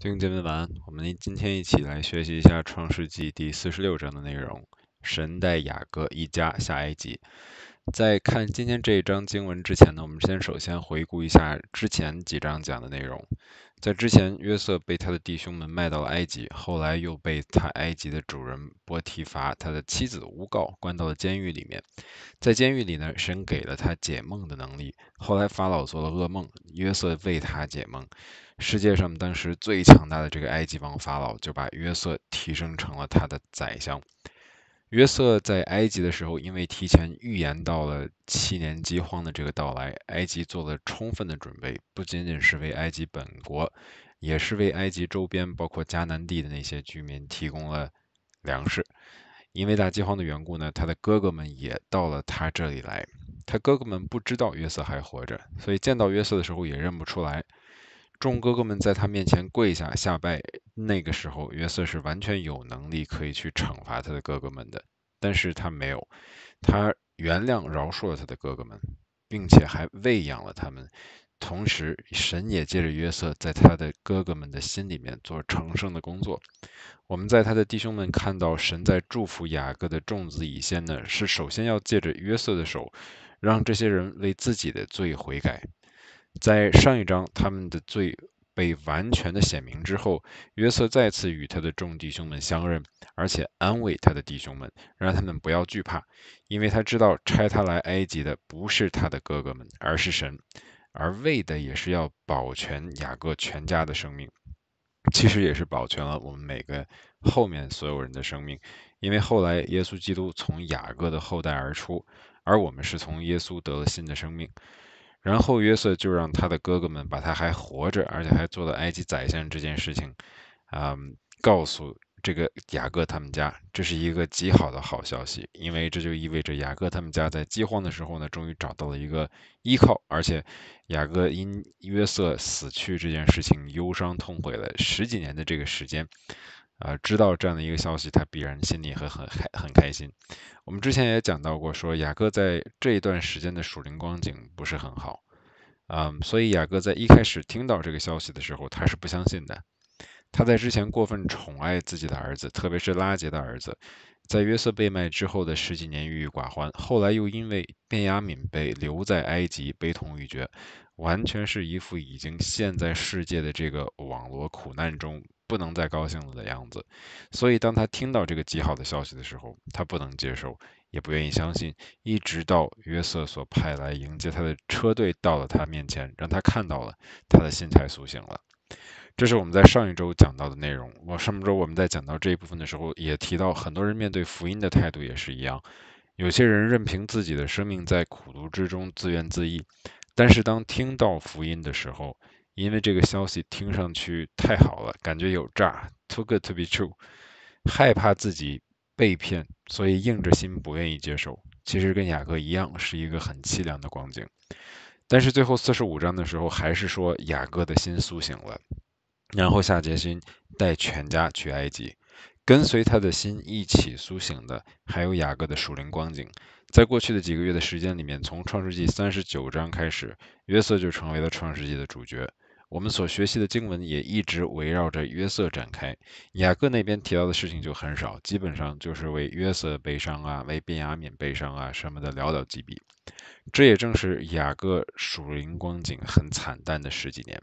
弟兄姐妹们，我们今天一起来学习一下《创世纪》第四十六章的内容，神带雅各一家下埃及。在看今天这一章经文之前呢，我们先首先回顾一下之前几章讲的内容。在之前，约瑟被他的弟兄们卖到了埃及，后来又被他埃及的主人波提伐他的妻子诬告，关到了监狱里面。在监狱里呢，神给了他解梦的能力。后来法老做了噩梦，约瑟为他解梦。世界上当时最强大的这个埃及王法老，就把约瑟提升成了他的宰相。约瑟在埃及的时候，因为提前预言到了七年饥荒的这个到来，埃及做了充分的准备，不仅仅是为埃及本国，也是为埃及周边，包括迦南地的那些居民提供了粮食。因为大饥荒的缘故呢，他的哥哥们也到了他这里来。他哥哥们不知道约瑟还活着，所以见到约瑟的时候也认不出来。众哥哥们在他面前跪下下拜，那个时候约瑟是完全有能力可以去惩罚他的哥哥们的，但是他没有，他原谅饶恕了他的哥哥们，并且还喂养了他们，同时神也借着约瑟在他的哥哥们的心里面做成圣的工作。我们在他的弟兄们看到神在祝福雅各的众子以先呢，是首先要借着约瑟的手让这些人为自己的罪悔改。在上一章，他们的罪被完全的显明之后，约瑟再次与他的众弟兄们相认，而且安慰他的弟兄们，让他们不要惧怕，因为他知道拆他来埃及的不是他的哥哥们，而是神，而为的也是要保全雅各全家的生命，其实也是保全了我们每个后面所有人的生命，因为后来耶稣基督从雅各的后代而出，而我们是从耶稣得了新的生命。然后约瑟就让他的哥哥们把他还活着，而且还做了埃及宰相这件事情，啊，告诉这个雅各他们家，这是一个极好的好消息，因为这就意味着雅各他们家在饥荒的时候呢，终于找到了一个依靠，而且雅各因约瑟死去这件事情忧伤痛悔了十几年的这个时间。呃，知道这样的一个消息，他必然心里会很开，很开心。我们之前也讲到过，说雅各在这一段时间的属灵光景不是很好，嗯，所以雅各在一开始听到这个消息的时候，他是不相信的。他在之前过分宠爱自己的儿子，特别是拉杰的儿子，在约瑟被卖之后的十几年郁郁寡欢，后来又因为便雅敏被留在埃及，悲痛欲绝，完全是一副已经陷在世界的这个网罗苦难中。不能再高兴了的样子，所以当他听到这个极好的消息的时候，他不能接受，也不愿意相信，一直到约瑟所派来迎接他的车队到了他面前，让他看到了他的心态苏醒了。这是我们在上一周讲到的内容。我上周我们在讲到这一部分的时候，也提到很多人面对福音的态度也是一样，有些人任凭自己的生命在苦读之中自怨自艾，但是当听到福音的时候。因为这个消息听上去太好了，感觉有诈，too good to be true，害怕自己被骗，所以硬着心不愿意接受。其实跟雅各一样，是一个很凄凉的光景。但是最后四十五章的时候，还是说雅各的心苏醒了，然后下决心带全家去埃及。跟随他的心一起苏醒的，还有雅各的属灵光景。在过去的几个月的时间里面，从创世纪三十九章开始，约瑟就成为了创世纪的主角。我们所学习的经文也一直围绕着约瑟展开，雅各那边提到的事情就很少，基本上就是为约瑟悲伤啊，为便雅悯悲伤啊什么的，寥寥几笔。这也正是雅各属灵光景很惨淡的十几年。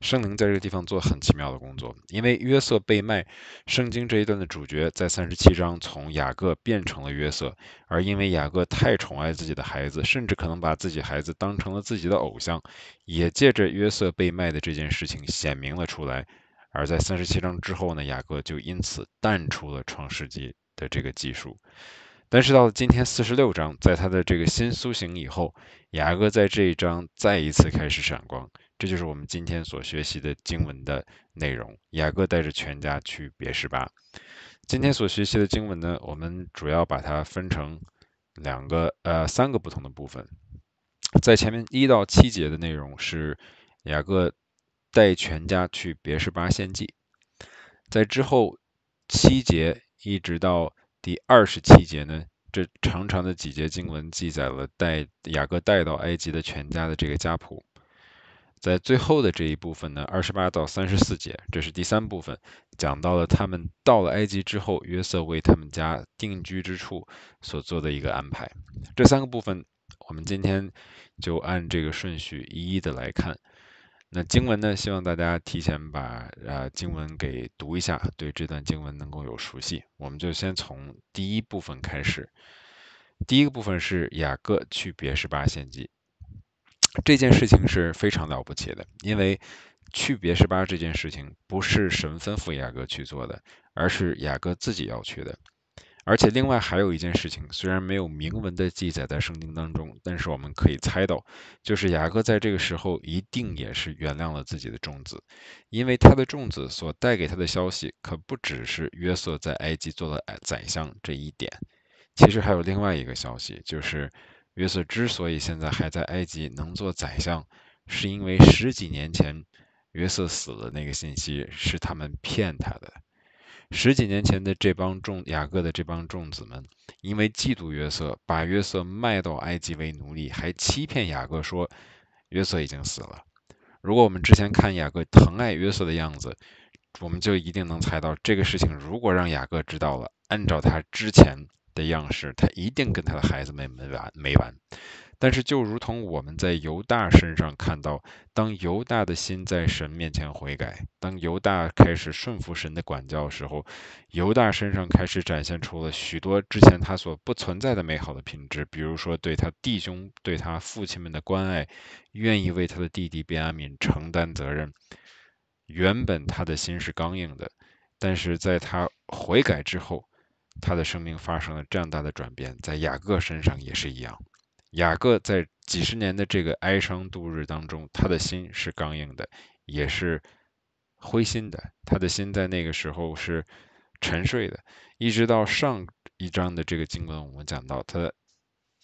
圣灵在这个地方做很奇妙的工作，因为约瑟被卖，圣经这一段的主角在三十七章从雅各变成了约瑟，而因为雅各太宠爱自己的孩子，甚至可能把自己孩子当成了自己的偶像，也借着约瑟被卖的这件事情显明了出来。而在三十七章之后呢，雅各就因此淡出了创世纪的这个技术。但是到了今天四十六章，在他的这个新苏醒以后，雅各在这一章再一次开始闪光。这就是我们今天所学习的经文的内容。雅各带着全家去别是巴。今天所学习的经文呢，我们主要把它分成两个呃三个不同的部分。在前面一到七节的内容是雅各带全家去别是巴献祭。在之后七节一直到第二十七节呢，这长长的几节经文记载了带雅各带到埃及的全家的这个家谱。在最后的这一部分呢，二十八到三十四节，这是第三部分，讲到了他们到了埃及之后，约瑟为他们家定居之处所做的一个安排。这三个部分，我们今天就按这个顺序一一的来看。那经文呢，希望大家提前把呃经文给读一下，对这段经文能够有熟悉。我们就先从第一部分开始，第一个部分是雅各去别是巴献祭。这件事情是非常了不起的，因为去别十八这件事情不是神吩咐雅各去做的，而是雅各自己要去的。而且另外还有一件事情，虽然没有明文的记载在圣经当中，但是我们可以猜到，就是雅各在这个时候一定也是原谅了自己的重子，因为他的重子所带给他的消息可不只是约瑟在埃及做了宰相这一点，其实还有另外一个消息，就是。约瑟之所以现在还在埃及能做宰相，是因为十几年前约瑟死的那个信息是他们骗他的。十几年前的这帮众雅各的这帮众子们，因为嫉妒约瑟，把约瑟卖到埃及为奴隶，还欺骗雅各说约瑟已经死了。如果我们之前看雅各疼爱约瑟的样子，我们就一定能猜到，这个事情如果让雅各知道了，按照他之前。的样式，他一定跟他的孩子没没完没完。但是就如同我们在犹大身上看到，当犹大的心在神面前悔改，当犹大开始顺服神的管教的时候，犹大身上开始展现出了许多之前他所不存在的美好的品质，比如说对他弟兄、对他父亲们的关爱，愿意为他的弟弟便阿敏承担责任。原本他的心是刚硬的，但是在他悔改之后。他的生命发生了这样大的转变，在雅各身上也是一样。雅各在几十年的这个哀伤度日当中，他的心是刚硬的，也是灰心的。他的心在那个时候是沉睡的，一直到上一章的这个经文，我们讲到他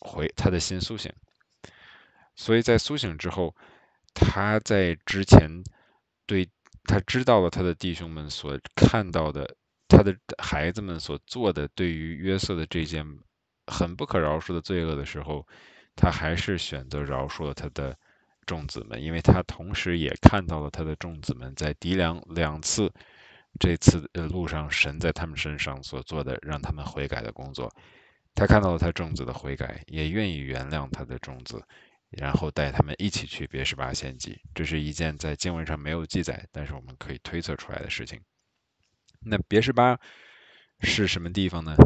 回，他的心苏醒。所以在苏醒之后，他在之前对他知道了他的弟兄们所看到的。他的孩子们所做的对于约瑟的这件很不可饶恕的罪恶的时候，他还是选择饶恕了他的众子们，因为他同时也看到了他的众子们在敌两两次这次路上，神在他们身上所做的让他们悔改的工作。他看到了他众子的悔改，也愿意原谅他的众子，然后带他们一起去别十八献祭。这是一件在经文上没有记载，但是我们可以推测出来的事情。那别什巴是什么地方呢？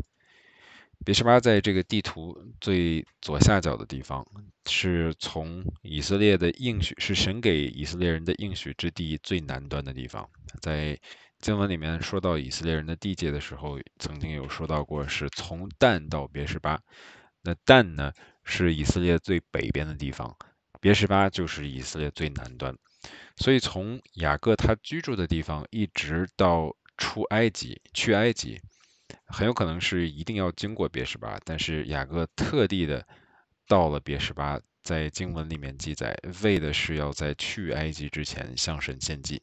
别什巴在这个地图最左下角的地方，是从以色列的应许是神给以色列人的应许之地最南端的地方。在经文里面说到以色列人的地界的时候，曾经有说到过是从旦到别什巴。那旦呢，是以色列最北边的地方，别什巴就是以色列最南端。所以从雅各他居住的地方一直到。出埃及，去埃及，很有可能是一定要经过别什巴，但是雅各特地的到了别什巴，在经文里面记载，为的是要在去埃及之前向神献祭。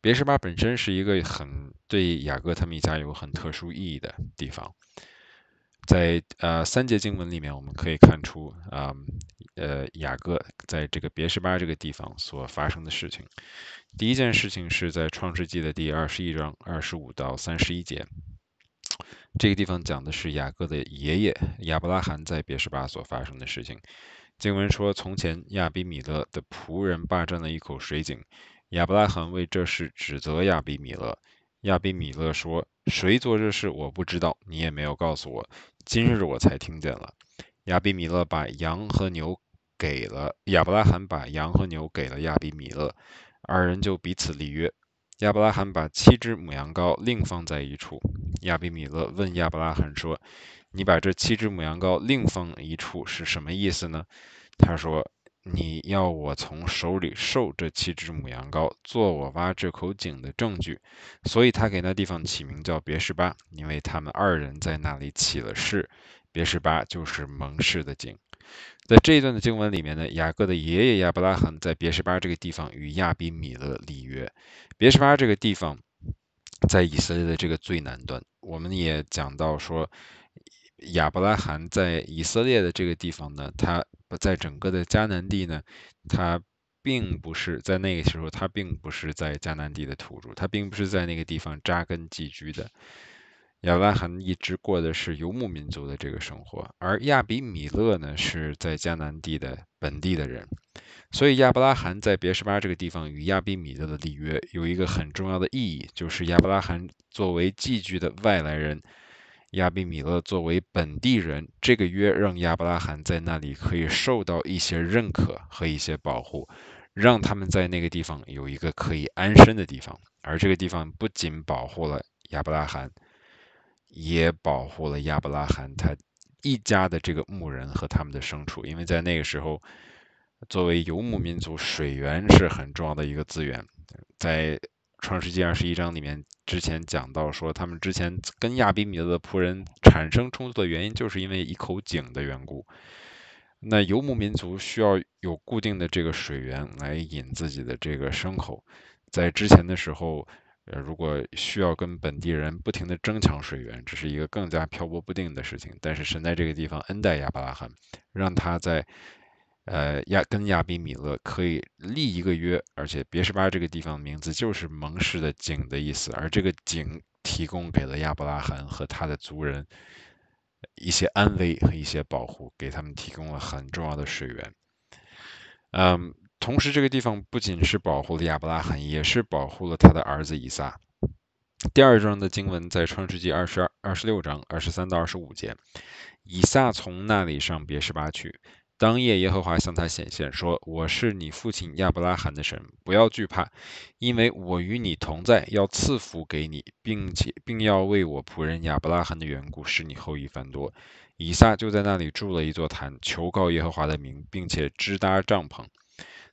别什巴本身是一个很对雅各他们一家有很特殊意义的地方。在呃三节经文里面，我们可以看出啊，呃雅各在这个别十巴这个地方所发生的事情。第一件事情是在创世纪的第二十一章二十五到三十一节，这个地方讲的是雅各的爷爷亚伯拉罕在别十巴所发生的事情。经文说，从前亚比米勒的仆人霸占了一口水井，亚伯拉罕为这事指责亚比米勒。亚比米勒说：“谁做这事我不知道，你也没有告诉我。”今日我才听见了，亚比米勒把羊和牛给了亚伯拉罕，把羊和牛给了亚比米勒，二人就彼此立约。亚伯拉罕把七只母羊羔另放在一处。亚比米勒问亚伯拉罕说：“你把这七只母羊羔另放一处是什么意思呢？”他说。你要我从手里受这七只母羊羔，做我挖这口井的证据，所以他给那地方起名叫别示巴，因为他们二人在那里起了誓，别示巴就是盟誓的井。在这一段的经文里面呢，雅各的爷爷亚伯拉罕在别十巴这个地方与亚比米勒立约。别十巴这个地方在以色列的这个最南端，我们也讲到说，亚伯拉罕在以色列的这个地方呢，他。在整个的迦南地呢，他并不是在那个时候，他并不是在迦南地的土著，他并不是在那个地方扎根寄居的。亚伯拉罕一直过的是游牧民族的这个生活，而亚比米勒呢是在迦南地的本地的人。所以亚伯拉罕在别什巴这个地方与亚比米勒的缔约有一个很重要的意义，就是亚伯拉罕作为寄居的外来人。亚比米勒作为本地人，这个约让亚伯拉罕在那里可以受到一些认可和一些保护，让他们在那个地方有一个可以安身的地方。而这个地方不仅保护了亚伯拉罕，也保护了亚伯拉罕他一家的这个牧人和他们的牲畜，因为在那个时候，作为游牧民族，水源是很重要的一个资源，在。创世纪》二十一章里面之前讲到说，他们之前跟亚比米德的仆人产生冲突的原因，就是因为一口井的缘故。那游牧民族需要有固定的这个水源来引自己的这个牲口，在之前的时候，呃，如果需要跟本地人不停的争抢水源，这是一个更加漂泊不定的事情。但是神在这个地方恩待亚伯拉罕，让他在。呃，亚跟亚比米勒可以立一个约，而且别什巴这个地方的名字就是蒙氏的井的意思，而这个井提供给了亚伯拉罕和他的族人一些安危和一些保护，给他们提供了很重要的水源。嗯，同时这个地方不仅是保护了亚伯拉罕，也是保护了他的儿子以撒。第二章的经文在创世纪二十二二十六章二十三到二十五节，以撒从那里上别什巴去。当夜，耶和华向他显现，说：“我是你父亲亚伯拉罕的神，不要惧怕，因为我与你同在，要赐福给你，并且，并要为我仆人亚伯拉罕的缘故，使你后裔繁多。”以撒就在那里筑了一座坛，求告耶和华的名，并且支搭帐篷。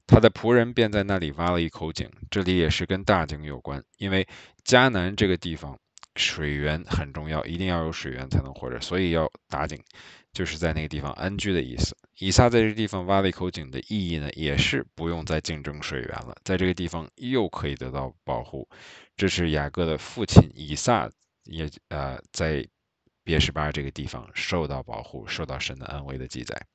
他的仆人便在那里挖了一口井。这里也是跟大井有关，因为迦南这个地方水源很重要，一定要有水源才能活着，所以要打井。就是在那个地方安居的意思。以撒在这地方挖了一口井的意义呢，也是不用再竞争水源了，在这个地方又可以得到保护。这是雅各的父亲以撒也呃在别十八这个地方受到保护、受到神的安慰的记载。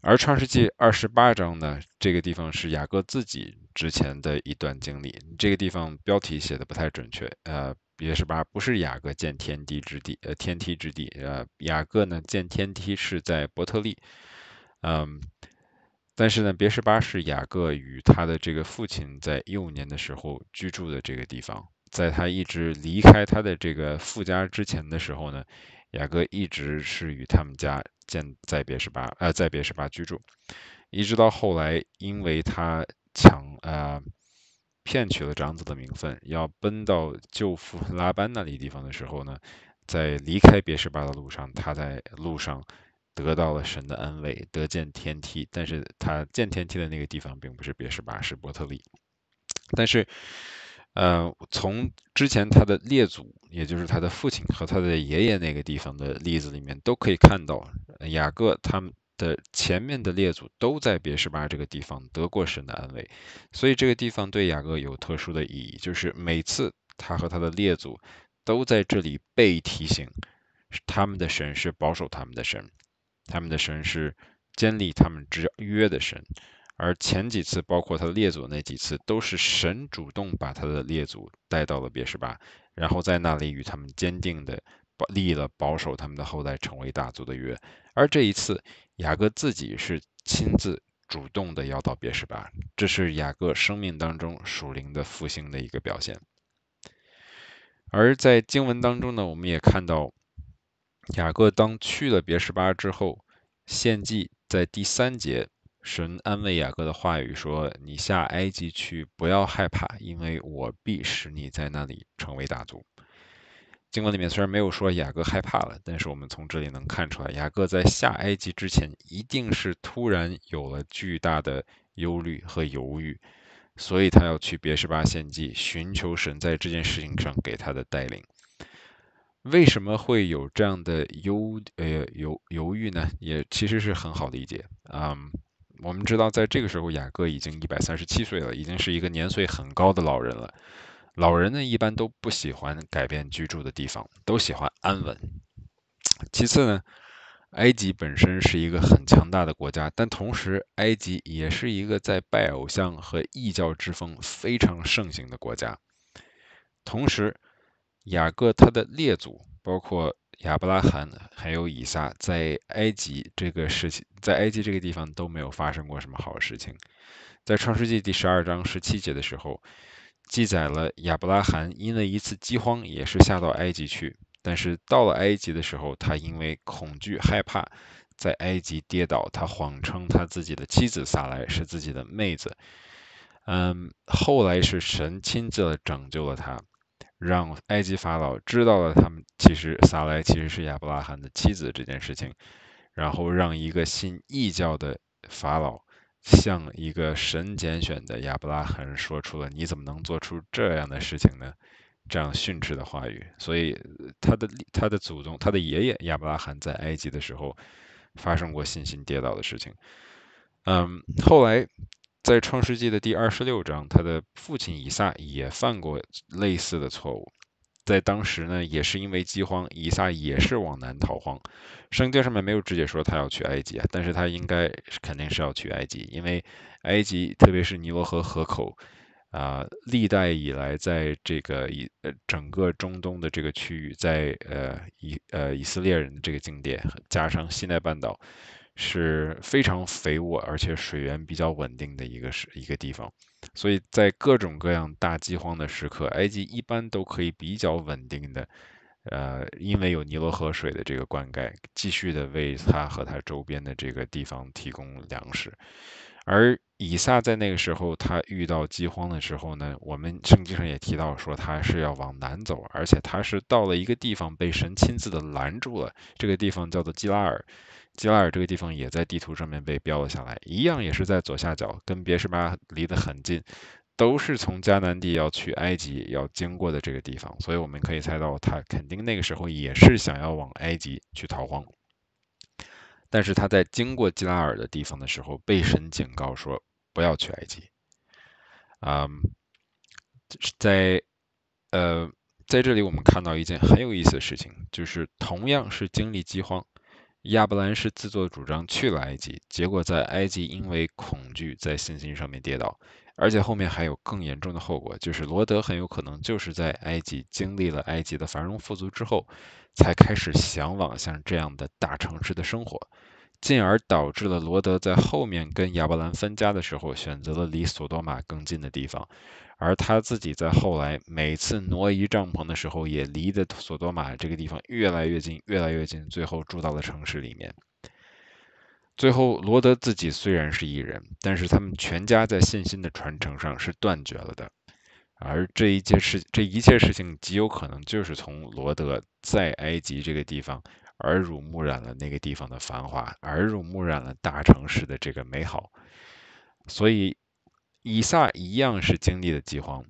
而创世纪二十八章呢，这个地方是雅各自己之前的一段经历。这个地方标题写的不太准确，呃。别十八不是雅各建天地之地，呃，天梯之地，呃，雅各呢建天梯是在伯特利，嗯，但是呢，别十八是雅各与他的这个父亲在幼年的时候居住的这个地方，在他一直离开他的这个父家之前的时候呢，雅各一直是与他们家建在别十八，呃，在别十八居住，一直到后来，因为他抢，呃。骗取了长子的名分，要奔到舅父 拉班那里地方的时候呢，在离开别什巴的路上，他在路上得到了神的安慰，得见天梯。但是他见天梯的那个地方并不是别什巴，是伯特利。但是，呃，从之前他的列祖，也就是他的父亲和他的爷爷那个地方的例子里面，都可以看到雅各他们。的前面的列祖都在别十巴这个地方得过神的安慰，所以这个地方对雅各有特殊的意义，就是每次他和他的列祖都在这里被提醒，他们的神是保守他们的神，他们的神是建立他们之约的神，而前几次包括他的列祖那几次都是神主动把他的列祖带到了别十巴，然后在那里与他们坚定的立了保守他们的后代成为大族的约，而这一次。雅各自己是亲自主动的要到别十八，这是雅各生命当中属灵的复兴的一个表现。而在经文当中呢，我们也看到雅各当去了别十巴之后献祭，在第三节神安慰雅各的话语说：“你下埃及去，不要害怕，因为我必使你在那里成为大族。”经文里面虽然没有说雅各害怕了，但是我们从这里能看出来，雅各在下埃及之前，一定是突然有了巨大的忧虑和犹豫，所以他要去别是巴献祭，寻求神在这件事情上给他的带领。为什么会有这样的忧呃犹犹豫呢？也其实是很好理解啊。我们知道，在这个时候，雅各已经一百三十七岁了，已经是一个年岁很高的老人了。老人呢，一般都不喜欢改变居住的地方，都喜欢安稳。其次呢，埃及本身是一个很强大的国家，但同时埃及也是一个在拜偶像和异教之风非常盛行的国家。同时，雅各他的列祖，包括亚伯拉罕还有以撒，在埃及这个事情，在埃及这个地方都没有发生过什么好事情。在创世纪第十二章十七节的时候。记载了亚伯拉罕因为一次饥荒，也是下到埃及去。但是到了埃及的时候，他因为恐惧害怕，在埃及跌倒。他谎称他自己的妻子撒来是自己的妹子。嗯，后来是神亲自拯救了他，让埃及法老知道了他们其实撒来其实是亚伯拉罕的妻子这件事情，然后让一个信异教的法老。像一个神拣选的亚伯拉罕说出了：“你怎么能做出这样的事情呢？”这样训斥的话语。所以，他的他的祖宗，他的爷爷亚伯拉罕在埃及的时候，发生过信心跌倒的事情。嗯，后来在创世纪的第二十六章，他的父亲以撒也犯过类似的错误。在当时呢，也是因为饥荒，以撒也是往南逃荒。圣经上面没有直接说他要去埃及，但是他应该肯定是要去埃及，因为埃及，特别是尼罗河河口，啊，历代以来在这个以呃整个中东的这个区域，在呃以呃以色列人的这个境界，加上西奈半岛，是非常肥沃而且水源比较稳定的一个是一个地方。所以在各种各样大饥荒的时刻，埃及一般都可以比较稳定的，呃，因为有尼罗河水的这个灌溉，继续的为他和他周边的这个地方提供粮食。而以撒在那个时候他遇到饥荒的时候呢，我们圣经上也提到说他是要往南走，而且他是到了一个地方被神亲自的拦住了，这个地方叫做基拉尔。吉拉尔这个地方也在地图上面被标了下来，一样也是在左下角，跟别什巴离得很近，都是从迦南地要去埃及要经过的这个地方，所以我们可以猜到，他肯定那个时候也是想要往埃及去逃荒，但是他在经过吉拉尔的地方的时候，被神警告说不要去埃及。啊，在呃，在这里我们看到一件很有意思的事情，就是同样是经历饥荒。亚伯兰是自作主张去了埃及，结果在埃及因为恐惧在信心上面跌倒，而且后面还有更严重的后果，就是罗德很有可能就是在埃及经历了埃及的繁荣富足之后，才开始向往像这样的大城市的生活。进而导致了罗德在后面跟亚伯兰分家的时候，选择了离索多玛更近的地方，而他自己在后来每次挪移帐篷的时候，也离的索多玛这个地方越来越近，越来越近，最后住到了城市里面。最后，罗德自己虽然是异人，但是他们全家在信心的传承上是断绝了的，而这一件事，这一切事情极有可能就是从罗德在埃及这个地方。耳濡目染了那个地方的繁华，耳濡目染了大城市的这个美好，所以以撒一样是经历了饥荒，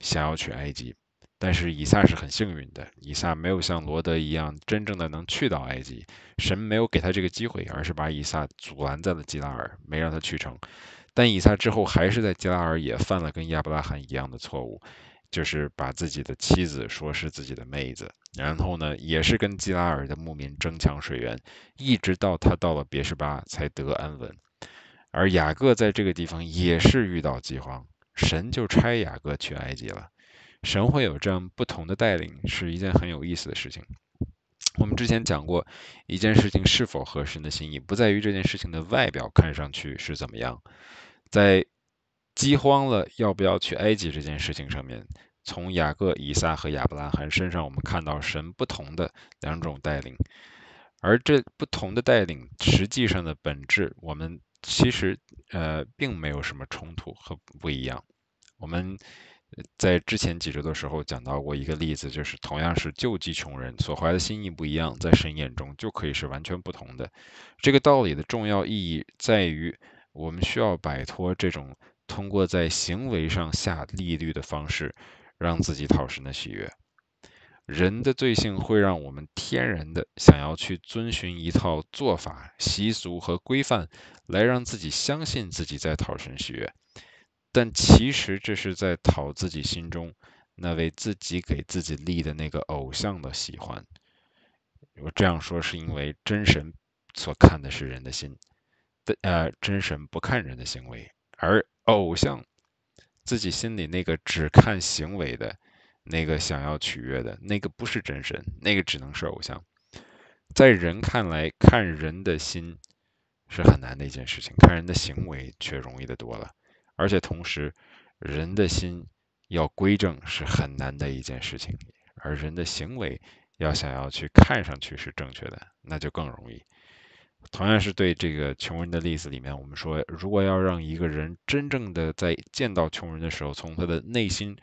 想要去埃及，但是以撒是很幸运的，以撒没有像罗德一样真正的能去到埃及，神没有给他这个机会，而是把以撒阻拦在了基拉尔，没让他去成。但以撒之后还是在基拉尔也犯了跟亚伯拉罕一样的错误，就是把自己的妻子说是自己的妹子。然后呢，也是跟基拉尔的牧民争抢水源，一直到他到了别什巴才得安稳。而雅各在这个地方也是遇到饥荒，神就差雅各去埃及了。神会有这样不同的带领，是一件很有意思的事情。我们之前讲过，一件事情是否合神的心意，不在于这件事情的外表看上去是怎么样，在饥荒了要不要去埃及这件事情上面。从雅各、以撒和亚伯拉罕身上，我们看到神不同的两种带领，而这不同的带领，实际上的本质，我们其实呃并没有什么冲突和不一样。我们在之前几周的时候讲到过一个例子，就是同样是救济穷人，所怀的心意不一样，在神眼中就可以是完全不同的。这个道理的重要意义在于，我们需要摆脱这种通过在行为上下利率的方式。让自己讨神的喜悦，人的罪性会让我们天然的想要去遵循一套做法、习俗和规范，来让自己相信自己在讨神喜悦。但其实这是在讨自己心中那位自己给自己立的那个偶像的喜欢。我这样说是因为真神所看的是人的心，的呃，真神不看人的行为，而偶像。自己心里那个只看行为的那个想要取悦的那个不是真神，那个只能是偶像。在人看来看人的心是很难的一件事情，看人的行为却容易的多了。而且同时，人的心要归正是很难的一件事情，而人的行为要想要去看上去是正确的，那就更容易。同样是对这个穷人的例子里面，我们说，如果要让一个人真正的在见到穷人的时候，从他的内心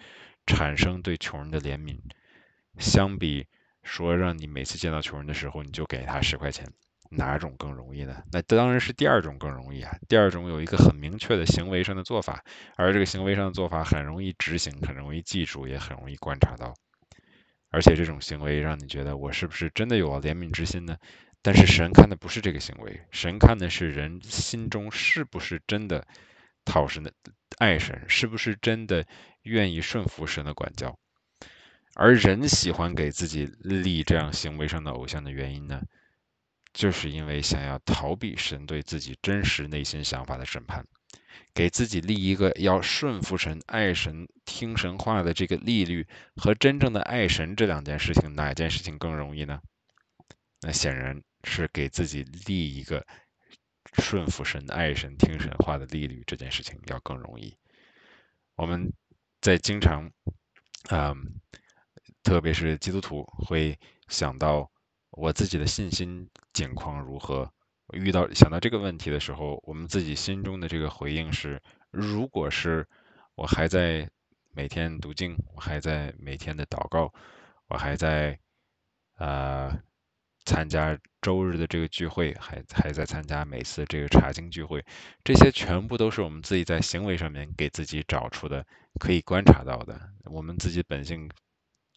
产生对穷人的怜悯，相比说让你每次见到穷人的时候你就给他十块钱，哪种更容易呢？那当然是第二种更容易啊。第二种有一个很明确的行为上的做法，而这个行为上的做法很容易执行，很容易记住，也很容易观察到，而且这种行为让你觉得我是不是真的有了怜悯之心呢？但是神看的不是这个行为，神看的是人心中是不是真的讨神的爱神，是不是真的愿意顺服神的管教。而人喜欢给自己立这样行为上的偶像的原因呢，就是因为想要逃避神对自己真实内心想法的审判，给自己立一个要顺服神、爱神、听神话的这个立律和真正的爱神这两件事情，哪件事情更容易呢？那显然。是给自己立一个顺服神、爱神、听神话的利律，这件事情要更容易。我们在经常，嗯，特别是基督徒会想到我自己的信心境况如何。遇到想到这个问题的时候，我们自己心中的这个回应是：如果是我还在每天读经，我还在每天的祷告，我还在啊。参加周日的这个聚会，还还在参加每次这个茶经聚会，这些全部都是我们自己在行为上面给自己找出的可以观察到的，我们自己本性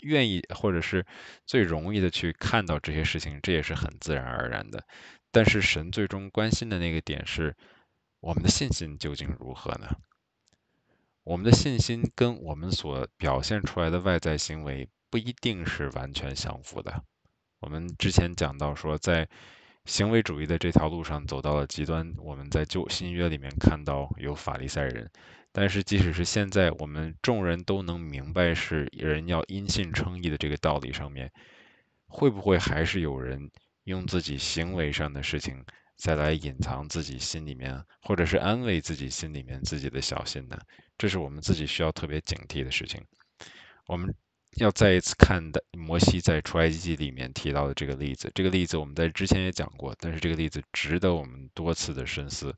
愿意或者是最容易的去看到这些事情，这也是很自然而然的。但是神最终关心的那个点是我们的信心究竟如何呢？我们的信心跟我们所表现出来的外在行为不一定是完全相符的。我们之前讲到说，在行为主义的这条路上走到了极端。我们在旧新约里面看到有法利赛人，但是即使是现在，我们众人都能明白是人要因信称义的这个道理上面，会不会还是有人用自己行为上的事情再来隐藏自己心里面，或者是安慰自己心里面自己的小心呢？这是我们自己需要特别警惕的事情。我们。要再一次看的摩西在《出埃及记》里面提到的这个例子，这个例子我们在之前也讲过，但是这个例子值得我们多次的深思。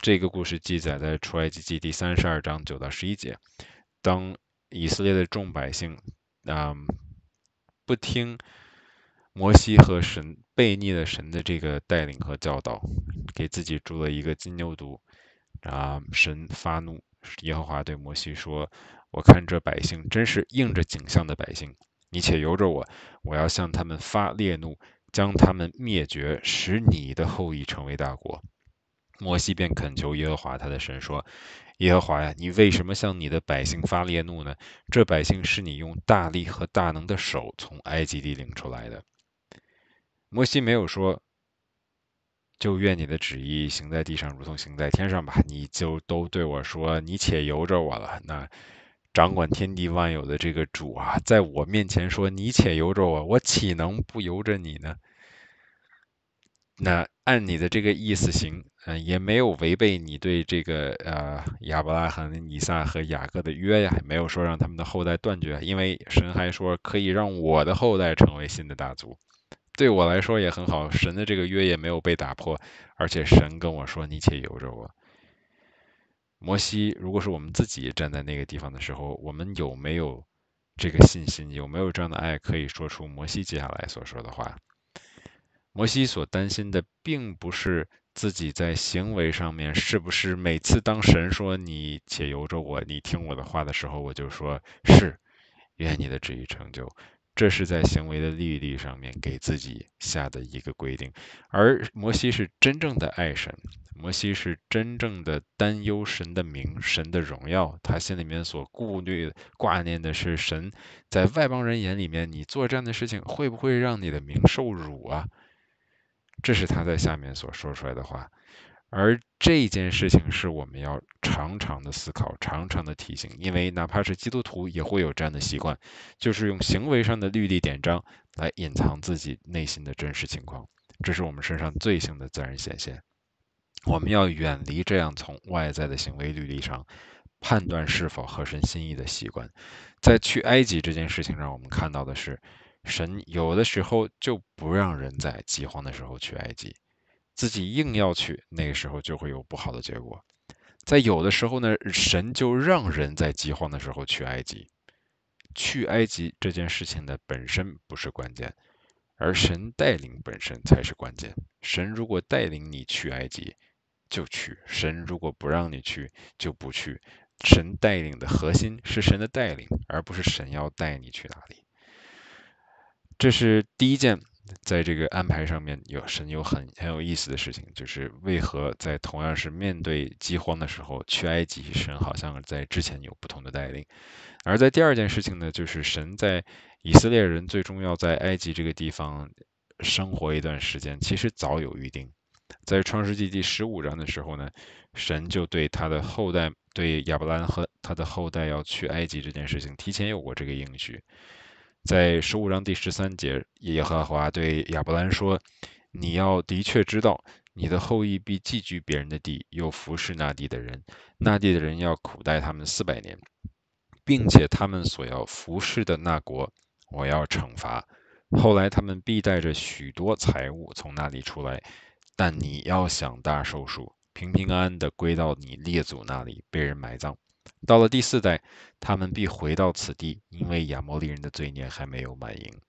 这个故事记载在《出埃及记》第三十二章九到十一节。当以色列的众百姓啊不听摩西和神悖逆的神的这个带领和教导，给自己铸了一个金牛犊啊，神发怒，耶和华对摩西说。我看这百姓真是应着景象的百姓，你且由着我，我要向他们发烈怒，将他们灭绝，使你的后裔成为大国。摩西便恳求耶和华他的神说：“耶和华呀，你为什么向你的百姓发烈怒呢？这百姓是你用大力和大能的手从埃及地领出来的。”摩西没有说：“就愿你的旨意行在地上，如同行在天上吧。”你就都对我说：“你且由着我了。”那。掌管天地万有的这个主啊，在我面前说：“你且由着我，我岂能不由着你呢？”那按你的这个意思行，嗯，也没有违背你对这个呃亚伯拉罕、以撒和雅各的约呀，没有说让他们的后代断绝，因为神还说可以让我的后代成为新的大族，对我来说也很好。神的这个约也没有被打破，而且神跟我说：“你且由着我。”摩西，如果是我们自己站在那个地方的时候，我们有没有这个信心？有没有这样的爱，可以说出摩西接下来所说的话？摩西所担心的，并不是自己在行为上面是不是每次当神说“你且由着我，你听我的话”的时候，我就说是愿你的旨意成就。这是在行为的利率上面给自己下的一个规定。而摩西是真正的爱神。摩西是真正的担忧神的名、神的荣耀，他心里面所顾虑、挂念的是神。在外邦人眼里面，你做这样的事情会不会让你的名受辱啊？这是他在下面所说出来的话。而这件事情是我们要常常的思考、常常的提醒，因为哪怕是基督徒也会有这样的习惯，就是用行为上的绿地点章来隐藏自己内心的真实情况。这是我们身上罪性的自然显现。我们要远离这样从外在的行为履历上判断是否合神心意的习惯。在去埃及这件事情上，我们看到的是，神有的时候就不让人在饥荒的时候去埃及，自己硬要去，那个时候就会有不好的结果。在有的时候呢，神就让人在饥荒的时候去埃及。去埃及这件事情的本身不是关键，而神带领本身才是关键。神如果带领你去埃及，就去，神如果不让你去，就不去。神带领的核心是神的带领，而不是神要带你去哪里。这是第一件在这个安排上面有神有很很有意思的事情，就是为何在同样是面对饥荒的时候去埃及，神好像在之前有不同的带领。而在第二件事情呢，就是神在以色列人最终要在埃及这个地方生活一段时间，其实早有预定。在创世纪第十五章的时候呢，神就对他的后代，对亚伯兰和他的后代要去埃及这件事情，提前有过这个应许。在十五章第十三节，耶和华对亚伯兰说：“你要的确知道，你的后裔必寄居别人的地，又服侍那地的人，那地的人要苦待他们四百年，并且他们所要服侍的那国，我要惩罚。后来他们必带着许多财物从那里出来。”但你要想大寿数，平平安安的归到你列祖那里，被人埋葬。到了第四代，他们必回到此地，因为亚摩利人的罪孽还没有满盈。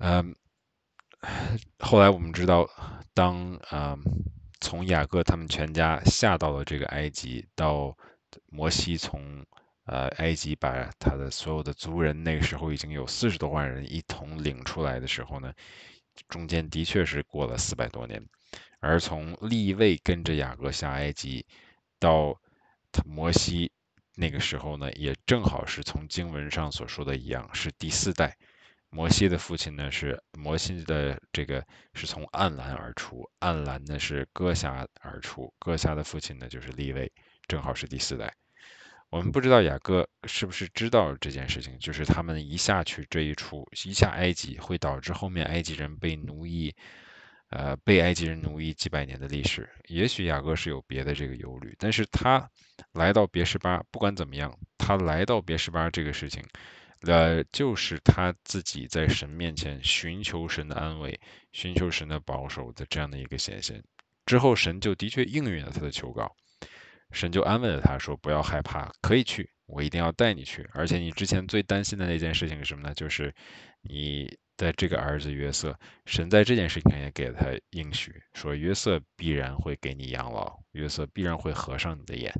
嗯，后来我们知道，当嗯从雅各他们全家下到了这个埃及，到摩西从呃埃及把他的所有的族人，那个时候已经有四十多万人一同领出来的时候呢。中间的确是过了四百多年，而从立位跟着雅各下埃及，到摩西那个时候呢，也正好是从经文上所说的一样，是第四代。摩西的父亲呢是摩西的这个是从暗蓝而出，暗蓝呢是戈下而出，戈下的父亲呢就是立位，正好是第四代。我们不知道雅各是不是知道这件事情，就是他们一下去这一出，一下埃及会导致后面埃及人被奴役，呃，被埃及人奴役几百年的历史。也许雅各是有别的这个忧虑，但是他来到别什巴，不管怎么样，他来到别什巴这个事情，呃，就是他自己在神面前寻求神的安慰，寻求神的保守的这样的一个显现。之后神就的确应允了他的求告。神就安慰了他说：“不要害怕，可以去，我一定要带你去。而且你之前最担心的那件事情是什么呢？就是你的这个儿子约瑟。神在这件事情上也给了他应许，说约瑟必然会给你养老，约瑟必然会合上你的眼。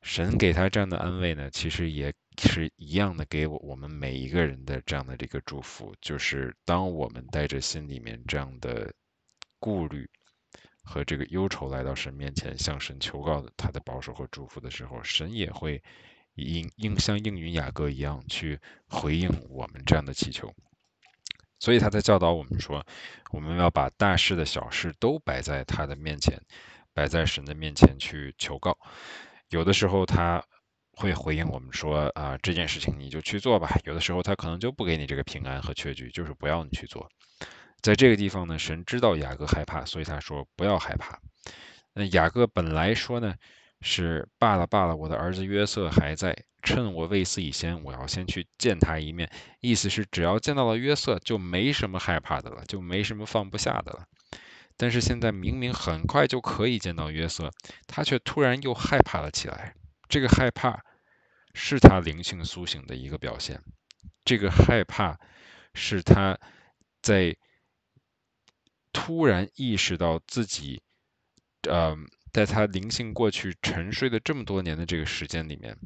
神给他这样的安慰呢，其实也是一样的，给我我们每一个人的这样的这个祝福，就是当我们带着心里面这样的顾虑。”和这个忧愁来到神面前，向神求告他的保守和祝福的时候，神也会应应像应允雅各一样去回应我们这样的祈求。所以他在教导我们说，我们要把大事的小事都摆在他的面前，摆在神的面前去求告。有的时候他会回应我们说啊这件事情你就去做吧，有的时候他可能就不给你这个平安和确据，就是不要你去做。在这个地方呢，神知道雅各害怕，所以他说不要害怕。那雅各本来说呢是罢了罢了，我的儿子约瑟还在，趁我未死以前，我要先去见他一面。意思是只要见到了约瑟，就没什么害怕的了，就没什么放不下的了。但是现在明明很快就可以见到约瑟，他却突然又害怕了起来。这个害怕是他灵性苏醒的一个表现，这个害怕是他在。突然意识到自己，呃，在他灵性过去沉睡的这么多年的这个时间里面，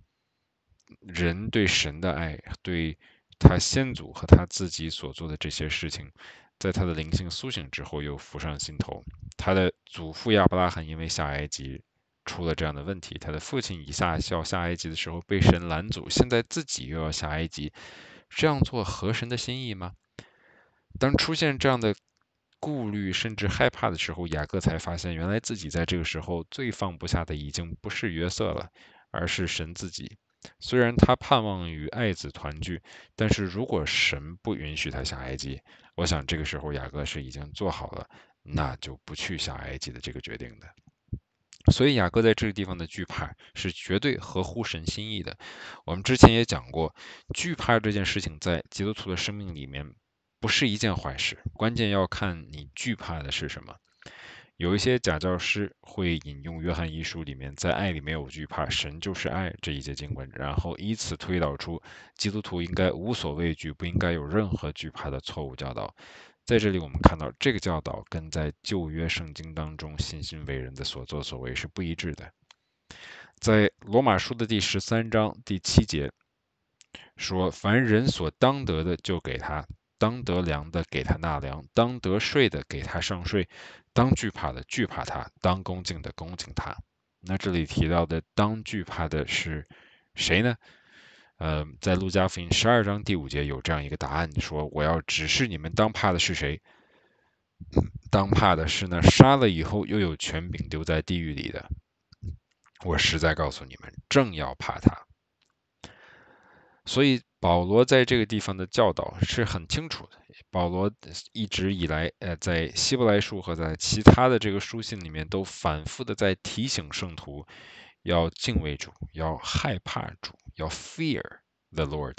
人对神的爱，对他先祖和他自己所做的这些事情，在他的灵性苏醒之后又浮上心头。他的祖父亚伯拉罕因为下埃及出了这样的问题，他的父亲以撒要下埃及的时候被神拦阻，现在自己又要下埃及，这样做合神的心意吗？当出现这样的。顾虑甚至害怕的时候，雅各才发现，原来自己在这个时候最放不下的已经不是约瑟了，而是神自己。虽然他盼望与爱子团聚，但是如果神不允许他下埃及，我想这个时候雅各是已经做好了那就不去下埃及的这个决定的。所以雅各在这个地方的惧怕是绝对合乎神心意的。我们之前也讲过，惧怕这件事情在基督徒的生命里面。不是一件坏事，关键要看你惧怕的是什么。有一些假教师会引用《约翰一书》里面“在爱里没有惧怕，神就是爱”这一节经文，然后以此推导出基督徒应该无所畏惧，不应该有任何惧怕的错误教导。在这里，我们看到这个教导跟在旧约圣经当中信心为人的所作所为是不一致的。在《罗马书》的第十三章第七节说：“凡人所当得的，就给他。”当得粮的给他纳粮，当得税的给他上税，当惧怕的惧怕他，当恭敬的恭敬他。那这里提到的当惧怕的是谁呢？呃，在路加福音十二章第五节有这样一个答案，说我要指示你们当怕的是谁？当怕的是那杀了以后又有权柄丢在地狱里的。我实在告诉你们，正要怕他。所以。保罗在这个地方的教导是很清楚的。保罗一直以来，呃，在希伯来书和在其他的这个书信里面，都反复的在提醒圣徒要敬畏主，要害怕主，要 fear the Lord。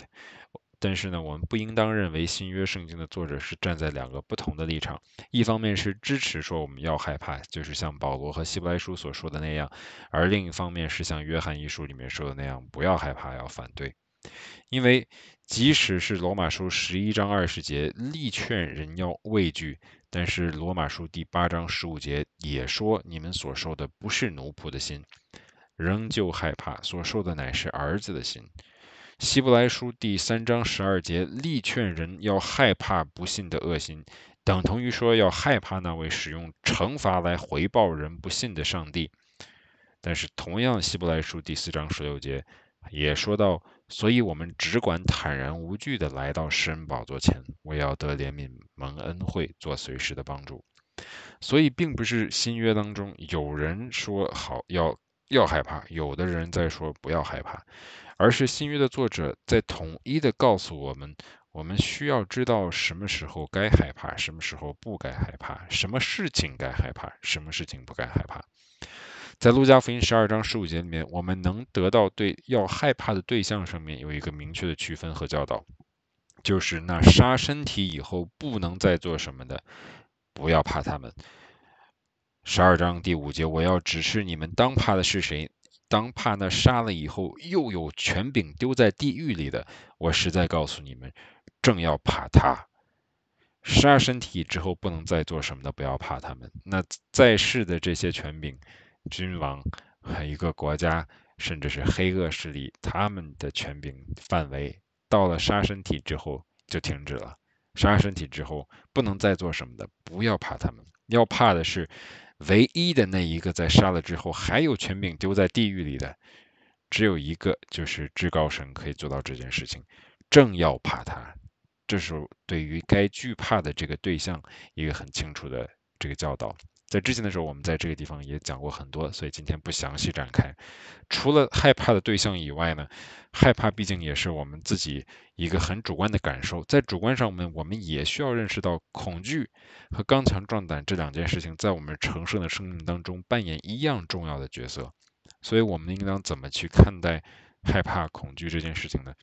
但是呢，我们不应当认为新约圣经的作者是站在两个不同的立场。一方面是支持说我们要害怕，就是像保罗和希伯来书所说的那样；而另一方面是像约翰一书里面说的那样，不要害怕，要反对。因为即使是罗马书十一章二十节力劝人要畏惧，但是罗马书第八章十五节也说你们所受的不是奴仆的心，仍旧害怕；所受的乃是儿子的心。希伯来书第三章十二节力劝人要害怕不信的恶心，等同于说要害怕那位使用惩罚来回报人不信的上帝。但是同样，希伯来书第四章十六节也说到。所以，我们只管坦然无惧地来到施恩宝座前，我要得怜悯，蒙恩惠，做随时的帮助。所以，并不是新约当中有人说好要要害怕，有的人在说不要害怕，而是新约的作者在统一地告诉我们，我们需要知道什么时候该害怕，什么时候不该害怕，什么事情该害怕，什么事情不该害怕。在路加福音十二章十五节里面，我们能得到对要害怕的对象上面有一个明确的区分和教导，就是那杀身体以后不能再做什么的，不要怕他们。十二章第五节，我要指示你们当怕的是谁？当怕那杀了以后又有权柄丢在地狱里的。我实在告诉你们，正要怕他。杀身体之后不能再做什么的，不要怕他们。那在世的这些权柄。君王和一个国家，甚至是黑恶势力，他们的权柄范围到了杀身体之后就停止了。杀身体之后不能再做什么的，不要怕他们，要怕的是唯一的那一个在杀了之后还有权柄丢在地狱里的，只有一个，就是至高神可以做到这件事情，正要怕他。这时候对于该惧怕的这个对象，一个很清楚的这个教导。在之前的时候，我们在这个地方也讲过很多，所以今天不详细展开。除了害怕的对象以外呢，害怕毕竟也是我们自己一个很主观的感受。在主观上，面，我们也需要认识到，恐惧和刚强壮胆这两件事情，在我们成圣的生命当中扮演一样重要的角色。所以，我们应当怎么去看待害怕、恐惧这件事情呢？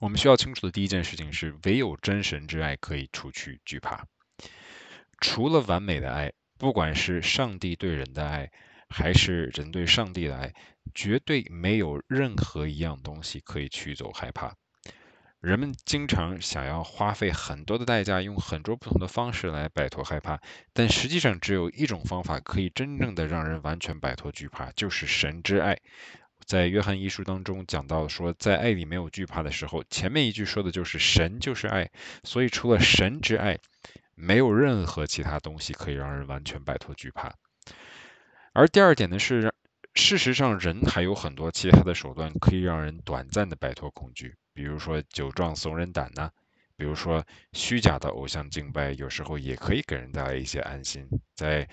我们需要清楚的第一件事情是，唯有真神之爱可以除去惧怕，除了完美的爱。不管是上帝对人的爱，还是人对上帝的爱，绝对没有任何一样东西可以驱走害怕。人们经常想要花费很多的代价，用很多不同的方式来摆脱害怕，但实际上只有一种方法可以真正的让人完全摆脱惧怕，就是神之爱。在约翰一书当中讲到说，在爱里没有惧怕的时候，前面一句说的就是神就是爱，所以除了神之爱。没有任何其他东西可以让人完全摆脱惧怕，而第二点呢是，事实上人还有很多其他的手段可以让人短暂的摆脱恐惧，比如说酒壮怂人胆呐，比如说虚假的偶像敬拜，有时候也可以给人带来一些安心。在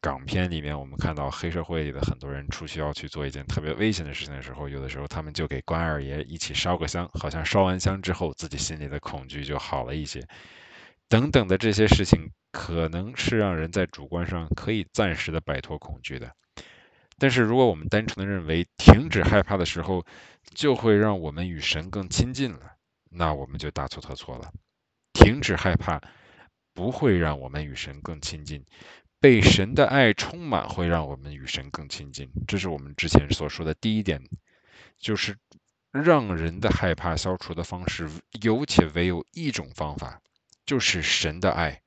港片里面，我们看到黑社会里的很多人出去要去做一件特别危险的事情的时候，有的时候他们就给关二爷一起烧个香，好像烧完香之后自己心里的恐惧就好了一些。等等的这些事情，可能是让人在主观上可以暂时的摆脱恐惧的。但是，如果我们单纯的认为停止害怕的时候，就会让我们与神更亲近了，那我们就大错特错了。停止害怕不会让我们与神更亲近，被神的爱充满会让我们与神更亲近。这是我们之前所说的第一点，就是让人的害怕消除的方式有且唯有一种方法。就是神的爱，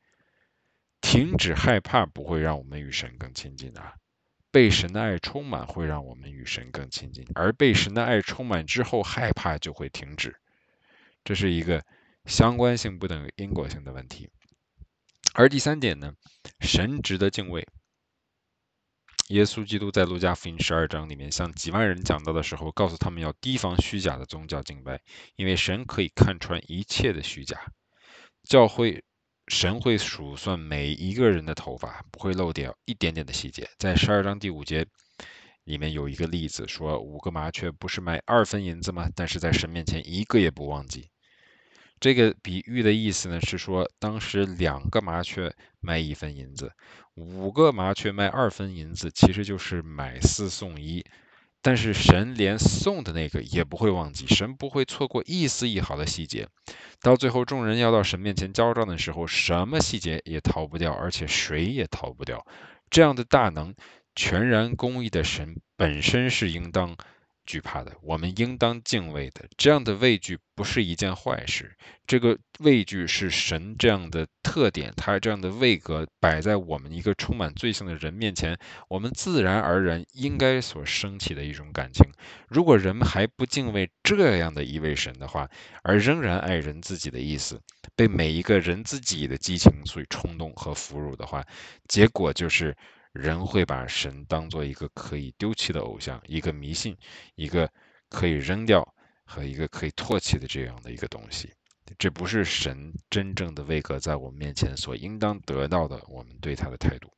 停止害怕不会让我们与神更亲近啊，被神的爱充满会让我们与神更亲近，而被神的爱充满之后，害怕就会停止。这是一个相关性不等于因果性的问题。而第三点呢，神值得敬畏。耶稣基督在路加福音十二章里面向几万人讲到的时候，告诉他们要提防虚假的宗教敬拜，因为神可以看穿一切的虚假。教会神会数算每一个人的头发，不会漏掉一点点的细节。在十二章第五节里面有一个例子，说五个麻雀不是卖二分银子吗？但是在神面前一个也不忘记。这个比喻的意思呢，是说当时两个麻雀卖一分银子，五个麻雀卖二分银子，其实就是买四送一。但是神连送的那个也不会忘记，神不会错过一丝一毫的细节。到最后众人要到神面前交账的时候，什么细节也逃不掉，而且谁也逃不掉。这样的大能、全然公义的神本身是应当。惧怕的，我们应当敬畏的，这样的畏惧不是一件坏事。这个畏惧是神这样的特点，他这样的位格摆在我们一个充满罪性的人面前，我们自然而然应该所升起的一种感情。如果人们还不敬畏这样的一位神的话，而仍然爱人自己的意思，被每一个人自己的激情所冲动和俘虏的话，结果就是。人会把神当做一个可以丢弃的偶像，一个迷信，一个可以扔掉和一个可以唾弃的这样的一个东西。这不是神真正的位格，在我们面前所应当得到的。我们对他的态度。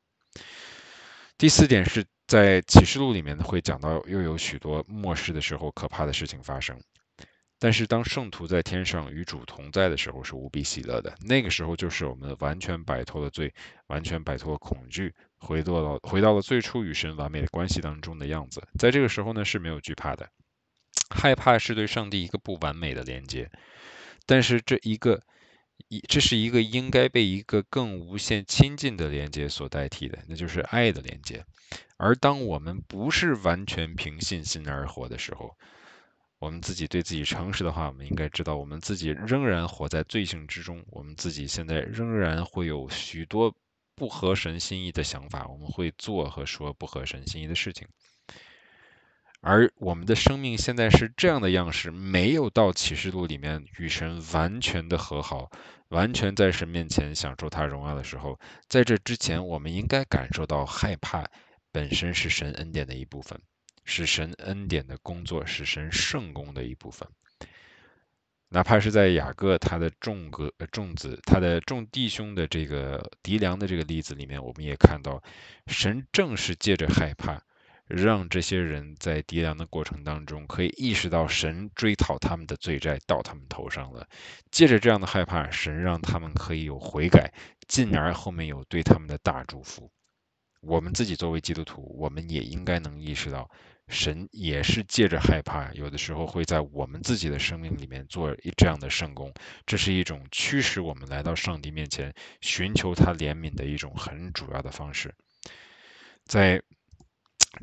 第四点是在启示录里面会讲到，又有许多末世的时候可怕的事情发生。但是当圣徒在天上与主同在的时候，是无比喜乐的。那个时候就是我们完全摆脱了罪，完全摆脱恐惧。回到了回到了最初与神完美的关系当中的样子，在这个时候呢是没有惧怕的，害怕是对上帝一个不完美的连接，但是这一个一这是一个应该被一个更无限亲近的连接所代替的，那就是爱的连接。而当我们不是完全凭信心而活的时候，我们自己对自己诚实的话，我们应该知道我们自己仍然活在罪性之中，我们自己现在仍然会有许多。不合神心意的想法，我们会做和说不合神心意的事情。而我们的生命现在是这样的样式，没有到启示录里面与神完全的和好，完全在神面前享受他荣耀的时候，在这之前，我们应该感受到害怕本身是神恩典的一部分，是神恩典的工作，是神圣功的一部分。哪怕是在雅各他的众哥众子他的众弟兄的这个敌粮的这个例子里面，我们也看到，神正是借着害怕，让这些人在敌粮的过程当中可以意识到神追讨他们的罪债到他们头上了。借着这样的害怕，神让他们可以有悔改，进而后面有对他们的大祝福。我们自己作为基督徒，我们也应该能意识到。神也是借着害怕，有的时候会在我们自己的生命里面做这样的圣功，这是一种驱使我们来到上帝面前寻求他怜悯的一种很主要的方式。在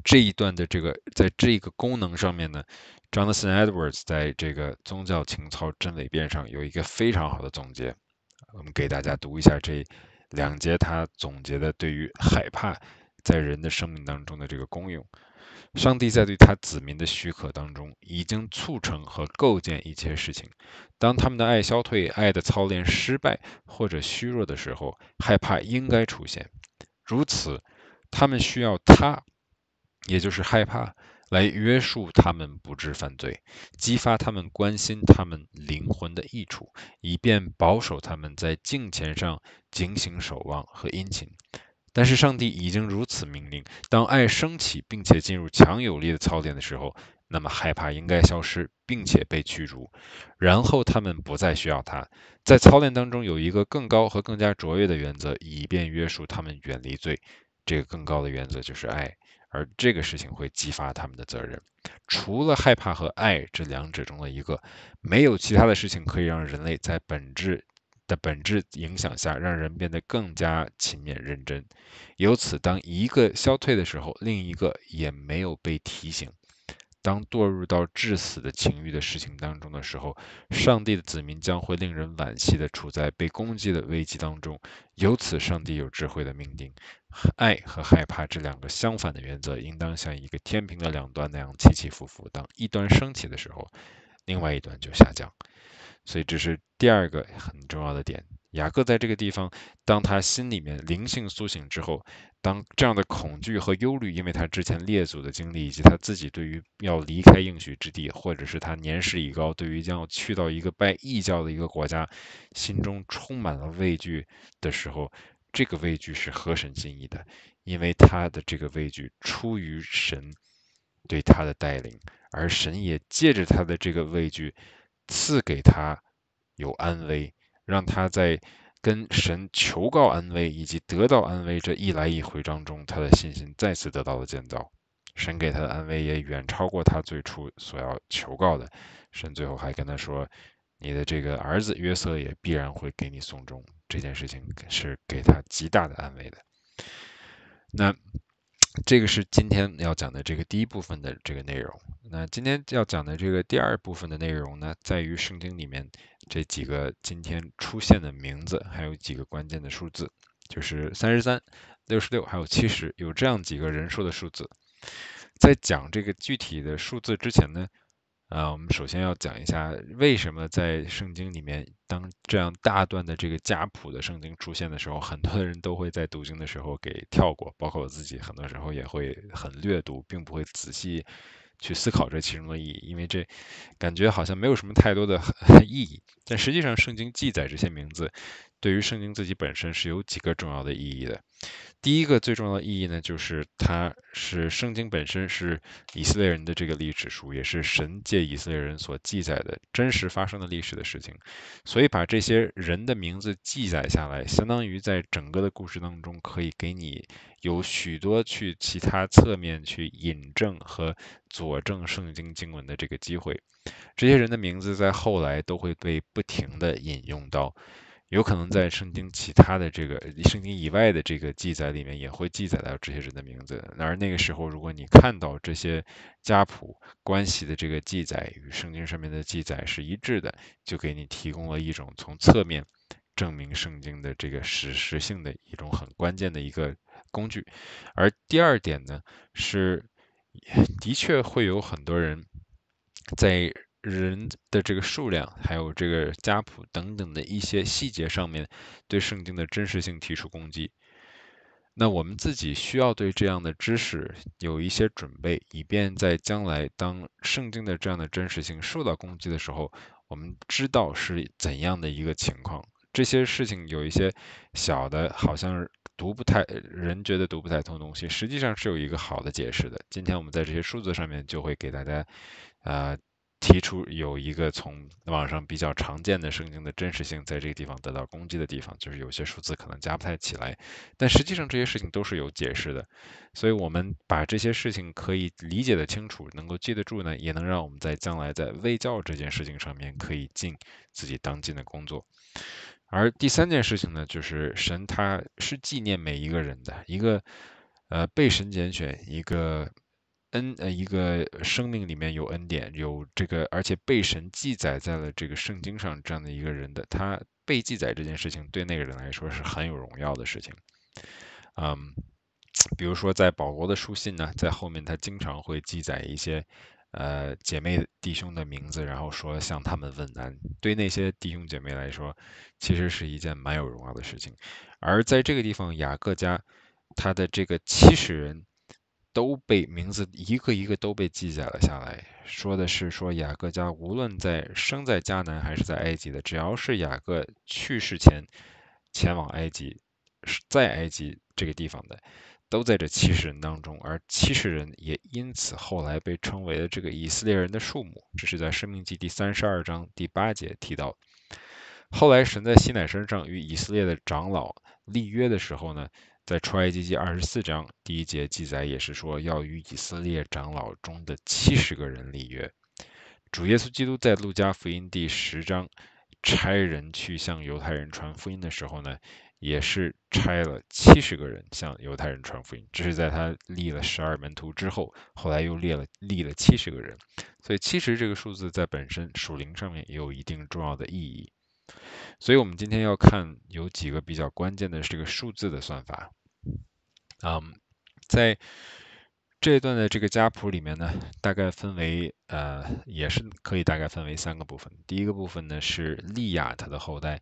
这一段的这个，在这个功能上面呢，j o n n a a t h Edwards 在这个《宗教情操真伪辨》上有一个非常好的总结，我们给大家读一下这两节他总结的对于害怕在人的生命当中的这个功用。上帝在对他子民的许可当中，已经促成和构建一切事情。当他们的爱消退、爱的操练失败或者虚弱的时候，害怕应该出现。如此，他们需要他，也就是害怕，来约束他们不致犯罪，激发他们关心他们灵魂的益处，以便保守他们在敬虔上警醒守望和殷勤。但是上帝已经如此命令：当爱升起并且进入强有力的操练的时候，那么害怕应该消失并且被驱逐，然后他们不再需要它。在操练当中有一个更高和更加卓越的原则，以便约束他们远离罪。这个更高的原则就是爱，而这个事情会激发他们的责任。除了害怕和爱这两者中的一个，没有其他的事情可以让人类在本质。的本质影响下，让人变得更加勤勉认真。由此，当一个消退的时候，另一个也没有被提醒。当堕入到致死的情欲的事情当中的时候，上帝的子民将会令人惋惜的处在被攻击的危机当中。由此，上帝有智慧的命定，爱和害怕这两个相反的原则，应当像一个天平的两端那样起起伏伏。当一端升起的时候，另外一端就下降。所以这是第二个很重要的点。雅各在这个地方，当他心里面灵性苏醒之后，当这样的恐惧和忧虑，因为他之前列祖的经历，以及他自己对于要离开应许之地，或者是他年事已高，对于将要去到一个拜异教的一个国家，心中充满了畏惧的时候，这个畏惧是合神心意的？因为他的这个畏惧出于神对他的带领，而神也借着他的这个畏惧。赐给他有安危，让他在跟神求告安危以及得到安危这一来一回当中，他的信心再次得到了建造。神给他的安危也远超过他最初所要求告的。神最后还跟他说：“你的这个儿子约瑟也必然会给你送终。”这件事情是给他极大的安慰的。那。这个是今天要讲的这个第一部分的这个内容。那今天要讲的这个第二部分的内容呢，在于圣经里面这几个今天出现的名字，还有几个关键的数字，就是三十三、六十六还有七十，有这样几个人数的数字。在讲这个具体的数字之前呢。呃，我们首先要讲一下为什么在圣经里面，当这样大段的这个家谱的圣经出现的时候，很多人都会在读经的时候给跳过，包括我自己，很多时候也会很略读，并不会仔细去思考这其中的意义，因为这感觉好像没有什么太多的 意义。但实际上，圣经记载这些名字。对于圣经自己本身是有几个重要的意义的。第一个最重要的意义呢，就是它是圣经本身是以色列人的这个历史书，也是神借以色列人所记载的真实发生的历史的事情。所以把这些人的名字记载下来，相当于在整个的故事当中，可以给你有许多去其他侧面去引证和佐证圣经经文的这个机会。这些人的名字在后来都会被不停的引用到。有可能在圣经其他的这个圣经以外的这个记载里面，也会记载到这些人的名字。而那个时候，如果你看到这些家谱关系的这个记载与圣经上面的记载是一致的，就给你提供了一种从侧面证明圣经的这个史实性的一种很关键的一个工具。而第二点呢，是的确会有很多人在。人的这个数量，还有这个家谱等等的一些细节上面，对圣经的真实性提出攻击。那我们自己需要对这样的知识有一些准备，以便在将来当圣经的这样的真实性受到攻击的时候，我们知道是怎样的一个情况。这些事情有一些小的，好像读不太，人觉得读不太通的东西，实际上是有一个好的解释的。今天我们在这些数字上面就会给大家，啊。提出有一个从网上比较常见的圣经的真实性，在这个地方得到攻击的地方，就是有些数字可能加不太起来，但实际上这些事情都是有解释的，所以我们把这些事情可以理解的清楚，能够记得住呢，也能让我们在将来在卫教这件事情上面可以尽自己当尽的工作。而第三件事情呢，就是神他是纪念每一个人的，一个呃被神拣选一个。恩，呃，一个生命里面有恩典，有这个，而且被神记载在了这个圣经上，这样的一个人的他被记载这件事情，对那个人来说是很有荣耀的事情。嗯，比如说在保罗的书信呢，在后面他经常会记载一些呃姐妹弟兄的名字，然后说向他们问安，对那些弟兄姐妹来说，其实是一件蛮有荣耀的事情。而在这个地方雅各家，他的这个七十人。都被名字一个一个都被记载了下来。说的是说雅各家无论在生在迦南还是在埃及的，只要是雅各去世前前往埃及，在埃及这个地方的，都在这七十人当中。而七十人也因此后来被称为了这个以色列人的数目。这是在《生命记》第三十二章第八节提到。后来神在西乃山上与以色列的长老立约的时候呢？在埃及记二十四章第一节记载，也是说要与以色列长老中的七十个人立约。主耶稣基督在路加福音第十章差人去向犹太人传福音的时候呢，也是差了七十个人向犹太人传福音。这是在他立了十二门徒之后，后来又列了立了七十个人。所以七十这个数字在本身属灵上面也有一定重要的意义。所以我们今天要看有几个比较关键的是这个数字的算法。嗯，在这段的这个家谱里面呢，大概分为呃，也是可以大概分为三个部分。第一个部分呢是利亚他的后代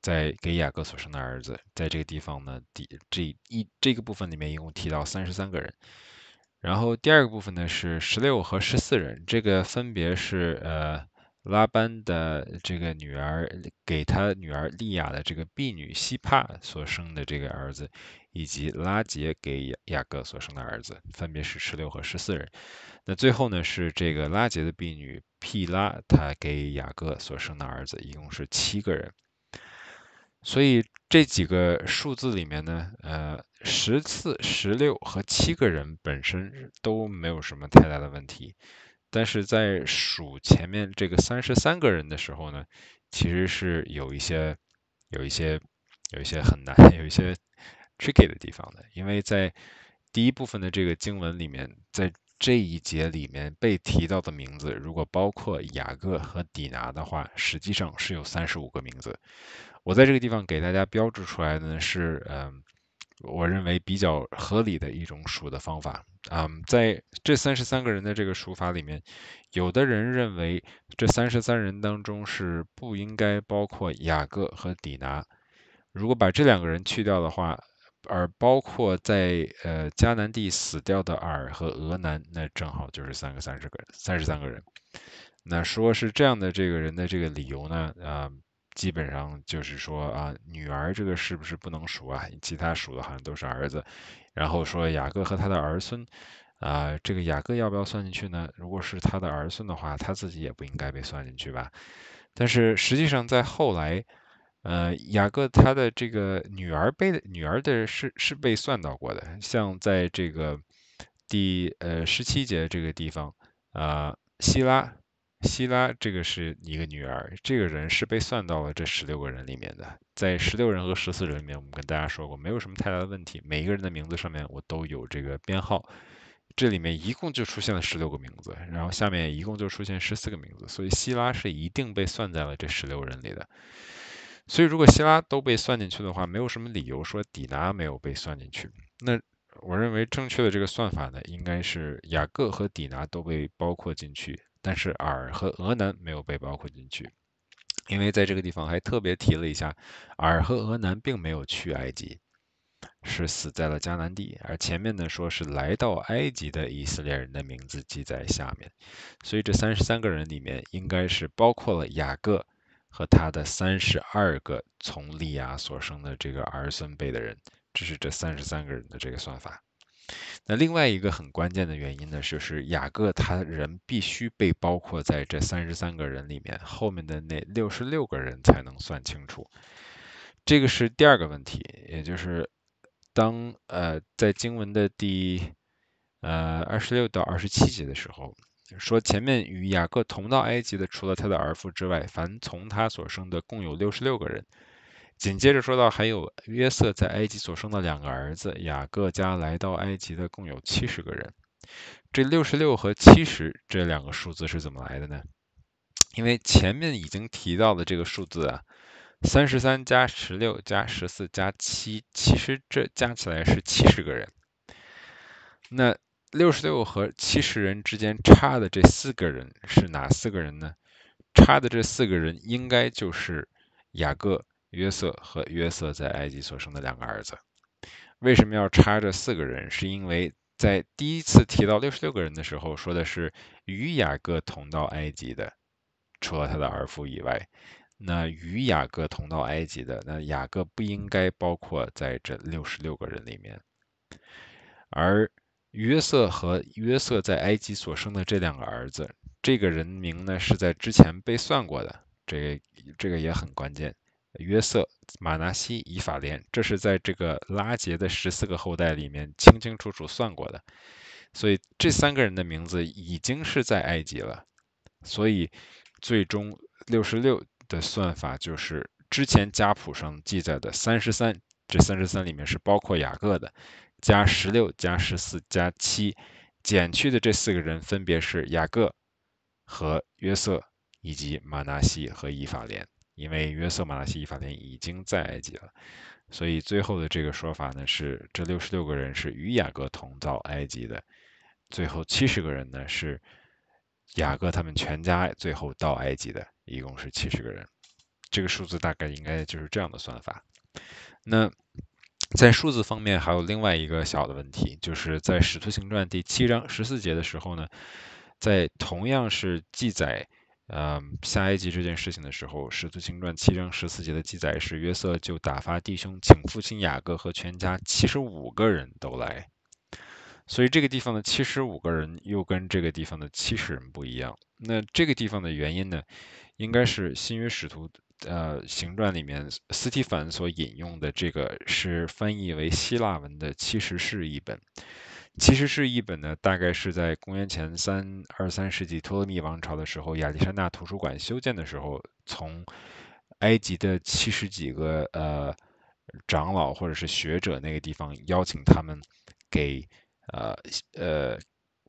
在给雅各所生的儿子，在这个地方呢，第这一这个部分里面一共提到三十三个人。然后第二个部分呢是十六和十四人，这个分别是呃拉班的这个女儿给他女儿利亚的这个婢女希帕所生的这个儿子。以及拉杰给雅各所生的儿子，分别是十六和十四人。那最后呢，是这个拉杰的婢女毗拉，她给雅各所生的儿子，一共是七个人。所以这几个数字里面呢，呃，十次、十六和七个人本身都没有什么太大的问题。但是在数前面这个三十三个人的时候呢，其实是有一些、有一些、有一些很难，有一些。tricky 的地方的，因为在第一部分的这个经文里面，在这一节里面被提到的名字，如果包括雅各和底拿的话，实际上是有三十五个名字。我在这个地方给大家标注出来呢，是嗯，我认为比较合理的一种数的方法。嗯，在这三十三个人的这个数法里面，有的人认为这三十三人当中是不应该包括雅各和底拿。如果把这两个人去掉的话，而包括在呃迦南地死掉的尔和俄南，那正好就是三个三十个三十三个人。那说是这样的这个人的这个理由呢，啊，基本上就是说啊，女儿这个是不是不能数啊？其他数的好像都是儿子。然后说雅各和他的儿孙，啊，这个雅各要不要算进去呢？如果是他的儿孙的话，他自己也不应该被算进去吧。但是实际上在后来。呃，雅各他的这个女儿被的女儿的是是被算到过的，像在这个第呃十七节这个地方啊，希拉希拉这个是一个女儿，这个人是被算到了这十六个人里面的，在十六人和十四人里面，我们跟大家说过没有什么太大的问题，每一个人的名字上面我都有这个编号，这里面一共就出现了十六个名字，然后下面一共就出现十四个名字，所以希拉是一定被算在了这十六人里的。所以，如果希拉都被算进去的话，没有什么理由说底拿没有被算进去。那我认为正确的这个算法呢，应该是雅各和底拿都被包括进去，但是尔和俄南没有被包括进去，因为在这个地方还特别提了一下，尔和俄南并没有去埃及，是死在了迦南地。而前面呢，说是来到埃及的以色列人的名字记载下面，所以这三十三个人里面应该是包括了雅各。和他的三十二个从利亚所生的这个儿孙辈的人，这是这三十三个人的这个算法。那另外一个很关键的原因呢，就是雅各他人必须被包括在这三十三个人里面，后面的那六十六个人才能算清楚。这个是第二个问题，也就是当呃在经文的第呃二十六到二十七节的时候。说前面与雅各同到埃及的，除了他的儿妇之外，凡从他所生的，共有六十六个人。紧接着说到还有约瑟在埃及所生的两个儿子，雅各家来到埃及的共有七十个人。这六十六和七十这两个数字是怎么来的呢？因为前面已经提到的这个数字啊，三十三加十六加十四加七，其实这加起来是七十个人。那六十六和七十人之间差的这四个人是哪四个人呢？差的这四个人应该就是雅各、约瑟和约瑟在埃及所生的两个儿子。为什么要差这四个人？是因为在第一次提到六十六个人的时候，说的是与雅各同到埃及的，除了他的儿妇以外，那与雅各同到埃及的，那雅各不应该包括在这六十六个人里面，而。约瑟和约瑟在埃及所生的这两个儿子，这个人名呢是在之前被算过的，这这个也很关键。约瑟、马拿西、以法莲，这是在这个拉结的十四个后代里面清清楚楚算过的，所以这三个人的名字已经是在埃及了。所以最终六十六的算法就是之前家谱上记载的三十三，这三十三里面是包括雅各的。加十六加十四加七，减去的这四个人分别是雅各和约瑟以及马纳西和以法莲，因为约瑟、马纳西、以法莲已经在埃及了，所以最后的这个说法呢是这六十六个人是与雅各同到埃及的，最后七十个人呢是雅各他们全家最后到埃及的，一共是七十个人，这个数字大概应该就是这样的算法。那。在数字方面还有另外一个小的问题，就是在《使徒行传》第七章十四节的时候呢，在同样是记载嗯下一集这件事情的时候，《使徒行传》七章十四节的记载是约瑟就打发弟兄请父亲雅各和全家七十五个人都来，所以这个地方的七十五个人又跟这个地方的七十人不一样。那这个地方的原因呢，应该是新约使徒。呃，行传里面，斯蒂凡所引用的这个是翻译为希腊文的，其实是一本，其实是一本呢，大概是在公元前三二三世纪托勒密王朝的时候，亚历山大图书馆修建的时候，从埃及的七十几个呃长老或者是学者那个地方邀请他们给呃呃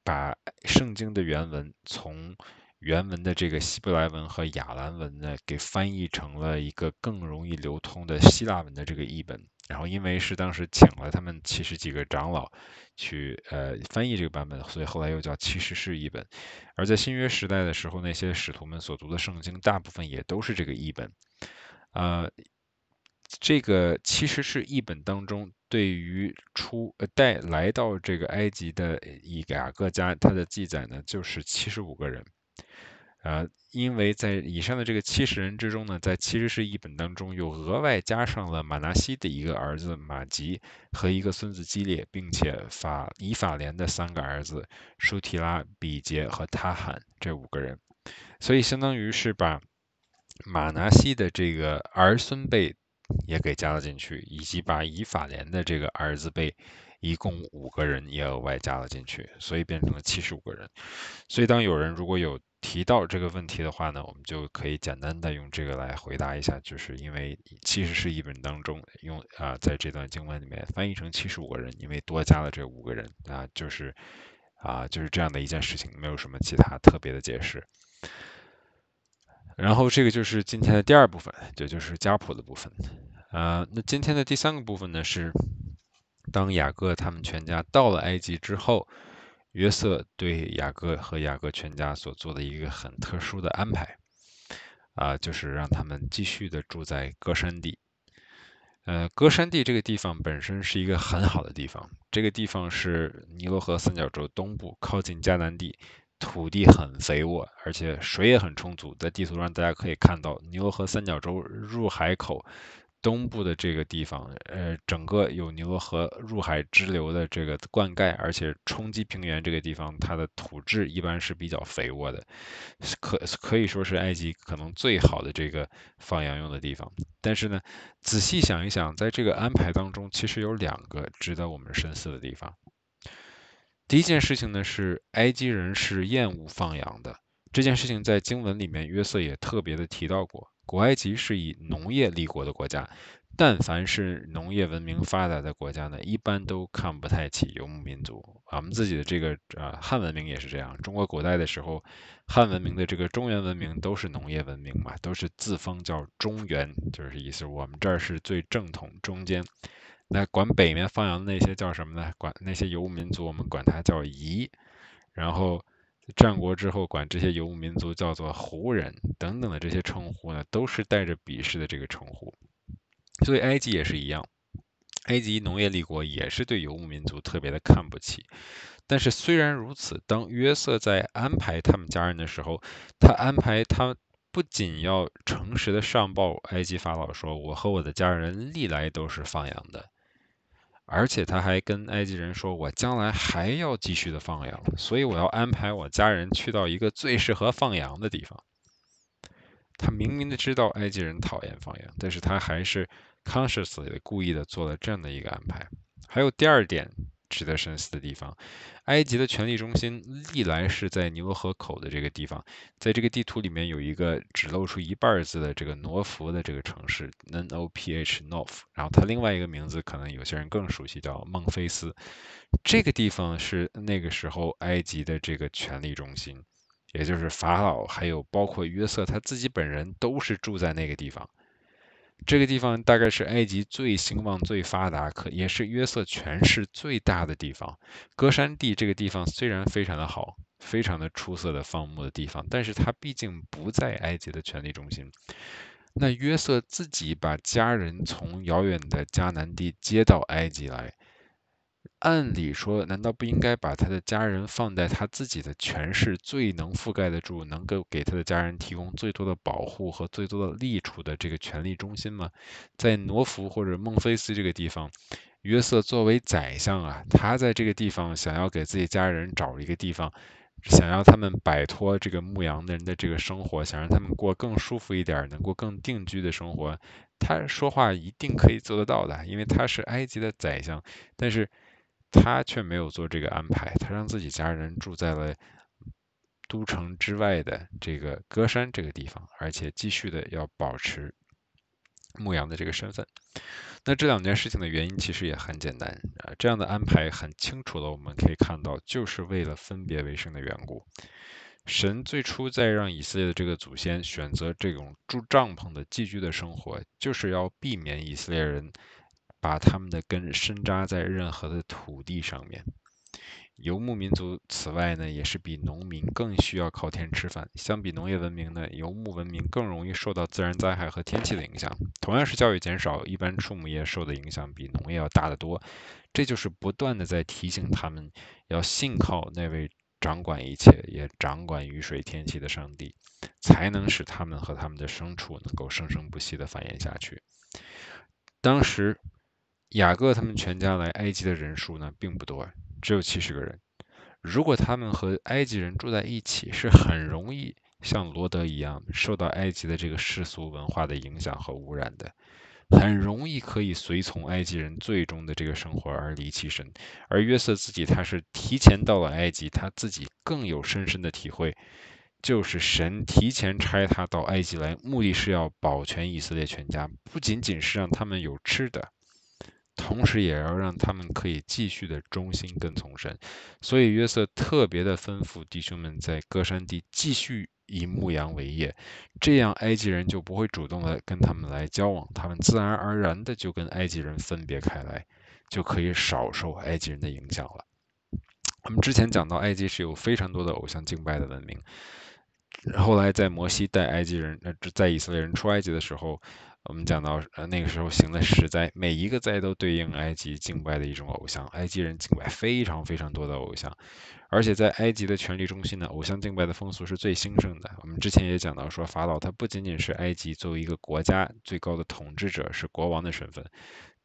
把圣经的原文从。原文的这个希伯来文和雅兰文呢，给翻译成了一个更容易流通的希腊文的这个译本。然后因为是当时请了他们七十几个长老去呃翻译这个版本，所以后来又叫七十世译本。而在新约时代的时候，那些使徒们所读的圣经，大部分也都是这个译本。呃，这个七十世译本当中，对于出呃带来到这个埃及的以雅各家，他的记载呢，就是七十五个人。啊，因为在以上的这个七十人之中呢，在七十是一本当中，又额外加上了马纳西的一个儿子马吉和一个孙子基列，并且法以法莲的三个儿子舒提拉、比杰和他罕这五个人，所以相当于是把马纳西的这个儿孙辈也给加了进去，以及把以法莲的这个儿子辈。一共五个人也额外加了进去，所以变成了七十五个人。所以当有人如果有提到这个问题的话呢，我们就可以简单的用这个来回答一下，就是因为其实是一本当中用啊，在这段经文里面翻译成七十五个人，因为多加了这五个人啊，就是啊就是这样的一件事情，没有什么其他特别的解释。然后这个就是今天的第二部分，这就是家谱的部分。啊，那今天的第三个部分呢是。当雅各他们全家到了埃及之后，约瑟对雅各和雅各全家所做的一个很特殊的安排，啊，就是让他们继续的住在歌山地。呃，歌山地这个地方本身是一个很好的地方，这个地方是尼罗河三角洲东部，靠近迦南地，土地很肥沃，而且水也很充足。在地图上大家可以看到，尼罗河三角洲入海口。东部的这个地方，呃，整个有尼罗河入海支流的这个灌溉，而且冲积平原这个地方，它的土质一般是比较肥沃的，可可以说是埃及可能最好的这个放羊用的地方。但是呢，仔细想一想，在这个安排当中，其实有两个值得我们深思的地方。第一件事情呢是，埃及人是厌恶放羊的，这件事情在经文里面约瑟也特别的提到过。古埃及是以农业立国的国家，但凡是农业文明发达的国家呢，一般都看不太起游牧民族。我们自己的这个呃汉文明也是这样，中国古代的时候，汉文明的这个中原文明都是农业文明嘛，都是自封叫中原，就是意思。我们这儿是最正统中间，那管北面放羊的那些叫什么呢？管那些游牧民族，我们管它叫夷。然后。战国之后，管这些游牧民族叫做“胡人”等等的这些称呼呢，都是带着鄙视的这个称呼。所以埃及也是一样，埃及农业立国也是对游牧民族特别的看不起。但是虽然如此，当约瑟在安排他们家人的时候，他安排他不仅要诚实的上报埃及法老说：“我和我的家人历来都是放羊的。”而且他还跟埃及人说：“我将来还要继续的放羊，所以我要安排我家人去到一个最适合放羊的地方。”他明明的知道埃及人讨厌放羊，但是他还是 consciously 故意的做了这样的一个安排。还有第二点。值得深思的地方。埃及的权力中心历来是在尼罗河口的这个地方。在这个地图里面有一个只露出一半字的这个挪福的这个城市 N O P H Nof，然后它另外一个名字可能有些人更熟悉，叫孟菲斯。这个地方是那个时候埃及的这个权力中心，也就是法老，还有包括约瑟他自己本人都是住在那个地方。这个地方大概是埃及最兴旺、最发达，可也是约瑟权势最大的地方。戈山地这个地方虽然非常的好，非常的出色的放牧的地方，但是它毕竟不在埃及的权力中心。那约瑟自己把家人从遥远的迦南地接到埃及来。按理说，难道不应该把他的家人放在他自己的权势最能覆盖得住、能够给他的家人提供最多的保护和最多的利处的这个权力中心吗？在挪福或者孟菲斯这个地方，约瑟作为宰相啊，他在这个地方想要给自己家人找一个地方，想要他们摆脱这个牧羊人的这个生活，想让他们过更舒服一点、能过更定居的生活，他说话一定可以做得到的，因为他是埃及的宰相。但是，他却没有做这个安排，他让自己家人住在了都城之外的这个戈山这个地方，而且继续的要保持牧羊的这个身份。那这两件事情的原因其实也很简单啊，这样的安排很清楚的，我们可以看到，就是为了分别为生的缘故。神最初在让以色列的这个祖先选择这种住帐篷的寄居的生活，就是要避免以色列人。把他们的根深扎在任何的土地上面。游牧民族此外呢，也是比农民更需要靠天吃饭。相比农业文明呢，游牧文明更容易受到自然灾害和天气的影响。同样是教育减少，一般畜牧业受的影响比农业要大得多。这就是不断的在提醒他们，要信靠那位掌管一切、也掌管雨水天气的上帝，才能使他们和他们的牲畜能够生生不息的繁衍下去。当时。雅各他们全家来埃及的人数呢并不多，只有七十个人。如果他们和埃及人住在一起，是很容易像罗德一样受到埃及的这个世俗文化的影响和污染的，很容易可以随从埃及人最终的这个生活而离弃神。而约瑟自己他是提前到了埃及，他自己更有深深的体会，就是神提前差他到埃及来，目的是要保全以色列全家，不仅仅是让他们有吃的。同时也要让他们可以继续的忠心跟从神，所以约瑟特别的吩咐弟兄们在戈山地继续以牧羊为业，这样埃及人就不会主动的跟他们来交往，他们自然而然的就跟埃及人分别开来，就可以少受埃及人的影响了。我们之前讲到埃及是有非常多的偶像敬拜的文明，后来在摩西带埃及人，那在以色列人出埃及的时候。我们讲到，呃，那个时候行的十灾，每一个灾都对应埃及敬拜的一种偶像。埃及人敬拜非常非常多的偶像，而且在埃及的权力中心呢，偶像敬拜的风俗是最兴盛的。我们之前也讲到，说法老他不仅仅是埃及作为一个国家最高的统治者，是国王的身份，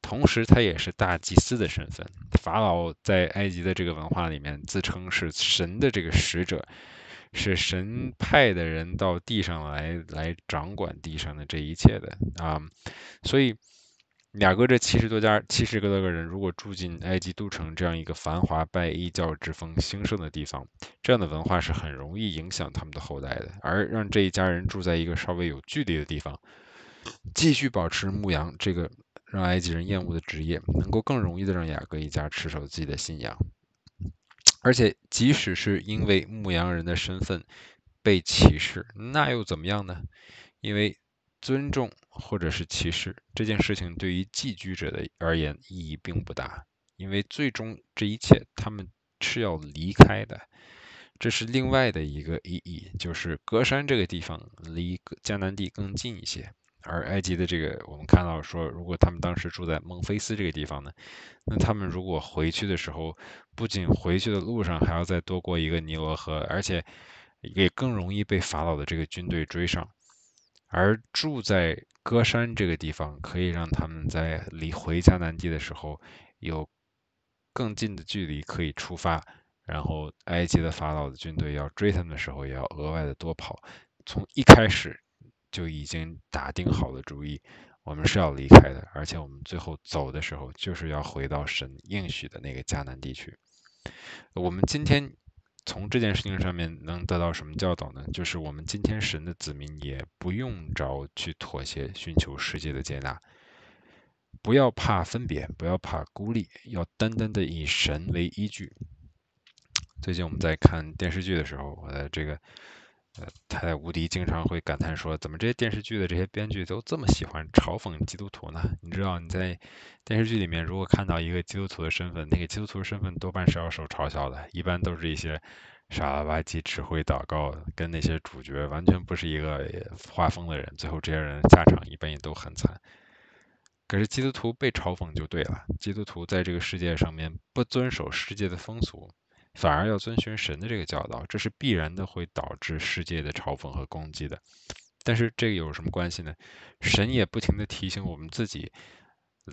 同时他也是大祭司的身份。法老在埃及的这个文化里面自称是神的这个使者。是神派的人到地上来，来掌管地上的这一切的啊。所以，雅各这七十多家、七十个多个人，如果住进埃及都城这样一个繁华、拜伊教之风兴盛的地方，这样的文化是很容易影响他们的后代的。而让这一家人住在一个稍微有距离的地方，继续保持牧羊这个让埃及人厌恶的职业，能够更容易的让雅各一家持守自己的信仰。而且，即使是因为牧羊人的身份被歧视，那又怎么样呢？因为尊重或者是歧视这件事情，对于寄居者的而言意义并不大，因为最终这一切他们是要离开的。这是另外的一个意义，就是隔山这个地方离江南地更近一些。而埃及的这个，我们看到说，如果他们当时住在孟菲斯这个地方呢，那他们如果回去的时候，不仅回去的路上还要再多过一个尼罗河，而且也更容易被法老的这个军队追上。而住在戈山这个地方，可以让他们在离回迦南地的时候有更近的距离可以出发，然后埃及的法老的军队要追他们的时候，也要额外的多跑，从一开始。就已经打定好了主意，我们是要离开的，而且我们最后走的时候，就是要回到神应许的那个迦南地区。我们今天从这件事情上面能得到什么教导呢？就是我们今天神的子民也不用着去妥协，寻求世界的接纳，不要怕分别，不要怕孤立，要单单的以神为依据。最近我们在看电视剧的时候，我的这个。呃，他太无敌经常会感叹说，怎么这些电视剧的这些编剧都这么喜欢嘲讽基督徒呢？你知道，你在电视剧里面如果看到一个基督徒的身份，那个基督徒身份多半是要受嘲笑的，一般都是一些傻了吧唧只会祷告，跟那些主角完全不是一个画风的人，最后这些人下场一般也都很惨。可是基督徒被嘲讽就对了，基督徒在这个世界上面不遵守世界的风俗。反而要遵循神的这个教导，这是必然的，会导致世界的嘲讽和攻击的。但是这个有什么关系呢？神也不停的提醒我们自己，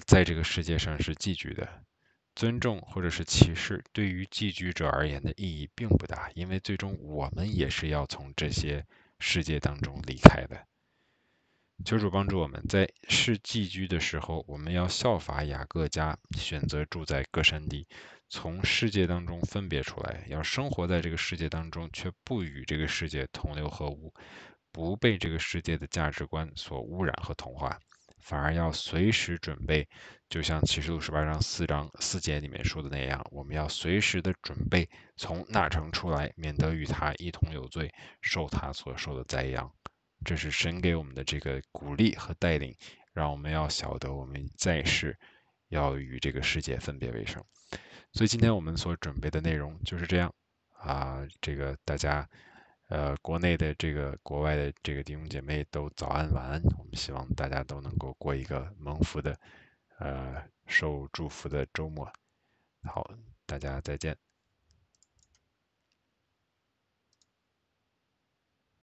在这个世界上是寄居的，尊重或者是歧视对于寄居者而言的意义并不大，因为最终我们也是要从这些世界当中离开的。求主帮助我们在是寄居的时候，我们要效法雅各家，选择住在各山地。从世界当中分别出来，要生活在这个世界当中，却不与这个世界同流合污，不被这个世界的价值观所污染和同化，反而要随时准备，就像启示录十八章四章四节里面说的那样，我们要随时的准备从那城出来，免得与他一同有罪，受他所受的灾殃。这是神给我们的这个鼓励和带领，让我们要晓得我们在世要与这个世界分别为生。所以今天我们所准备的内容就是这样啊，这个大家呃，国内的这个、国外的这个弟兄姐妹都早安晚安，我们希望大家都能够过一个蒙福的、呃，受祝福的周末。好，大家再见。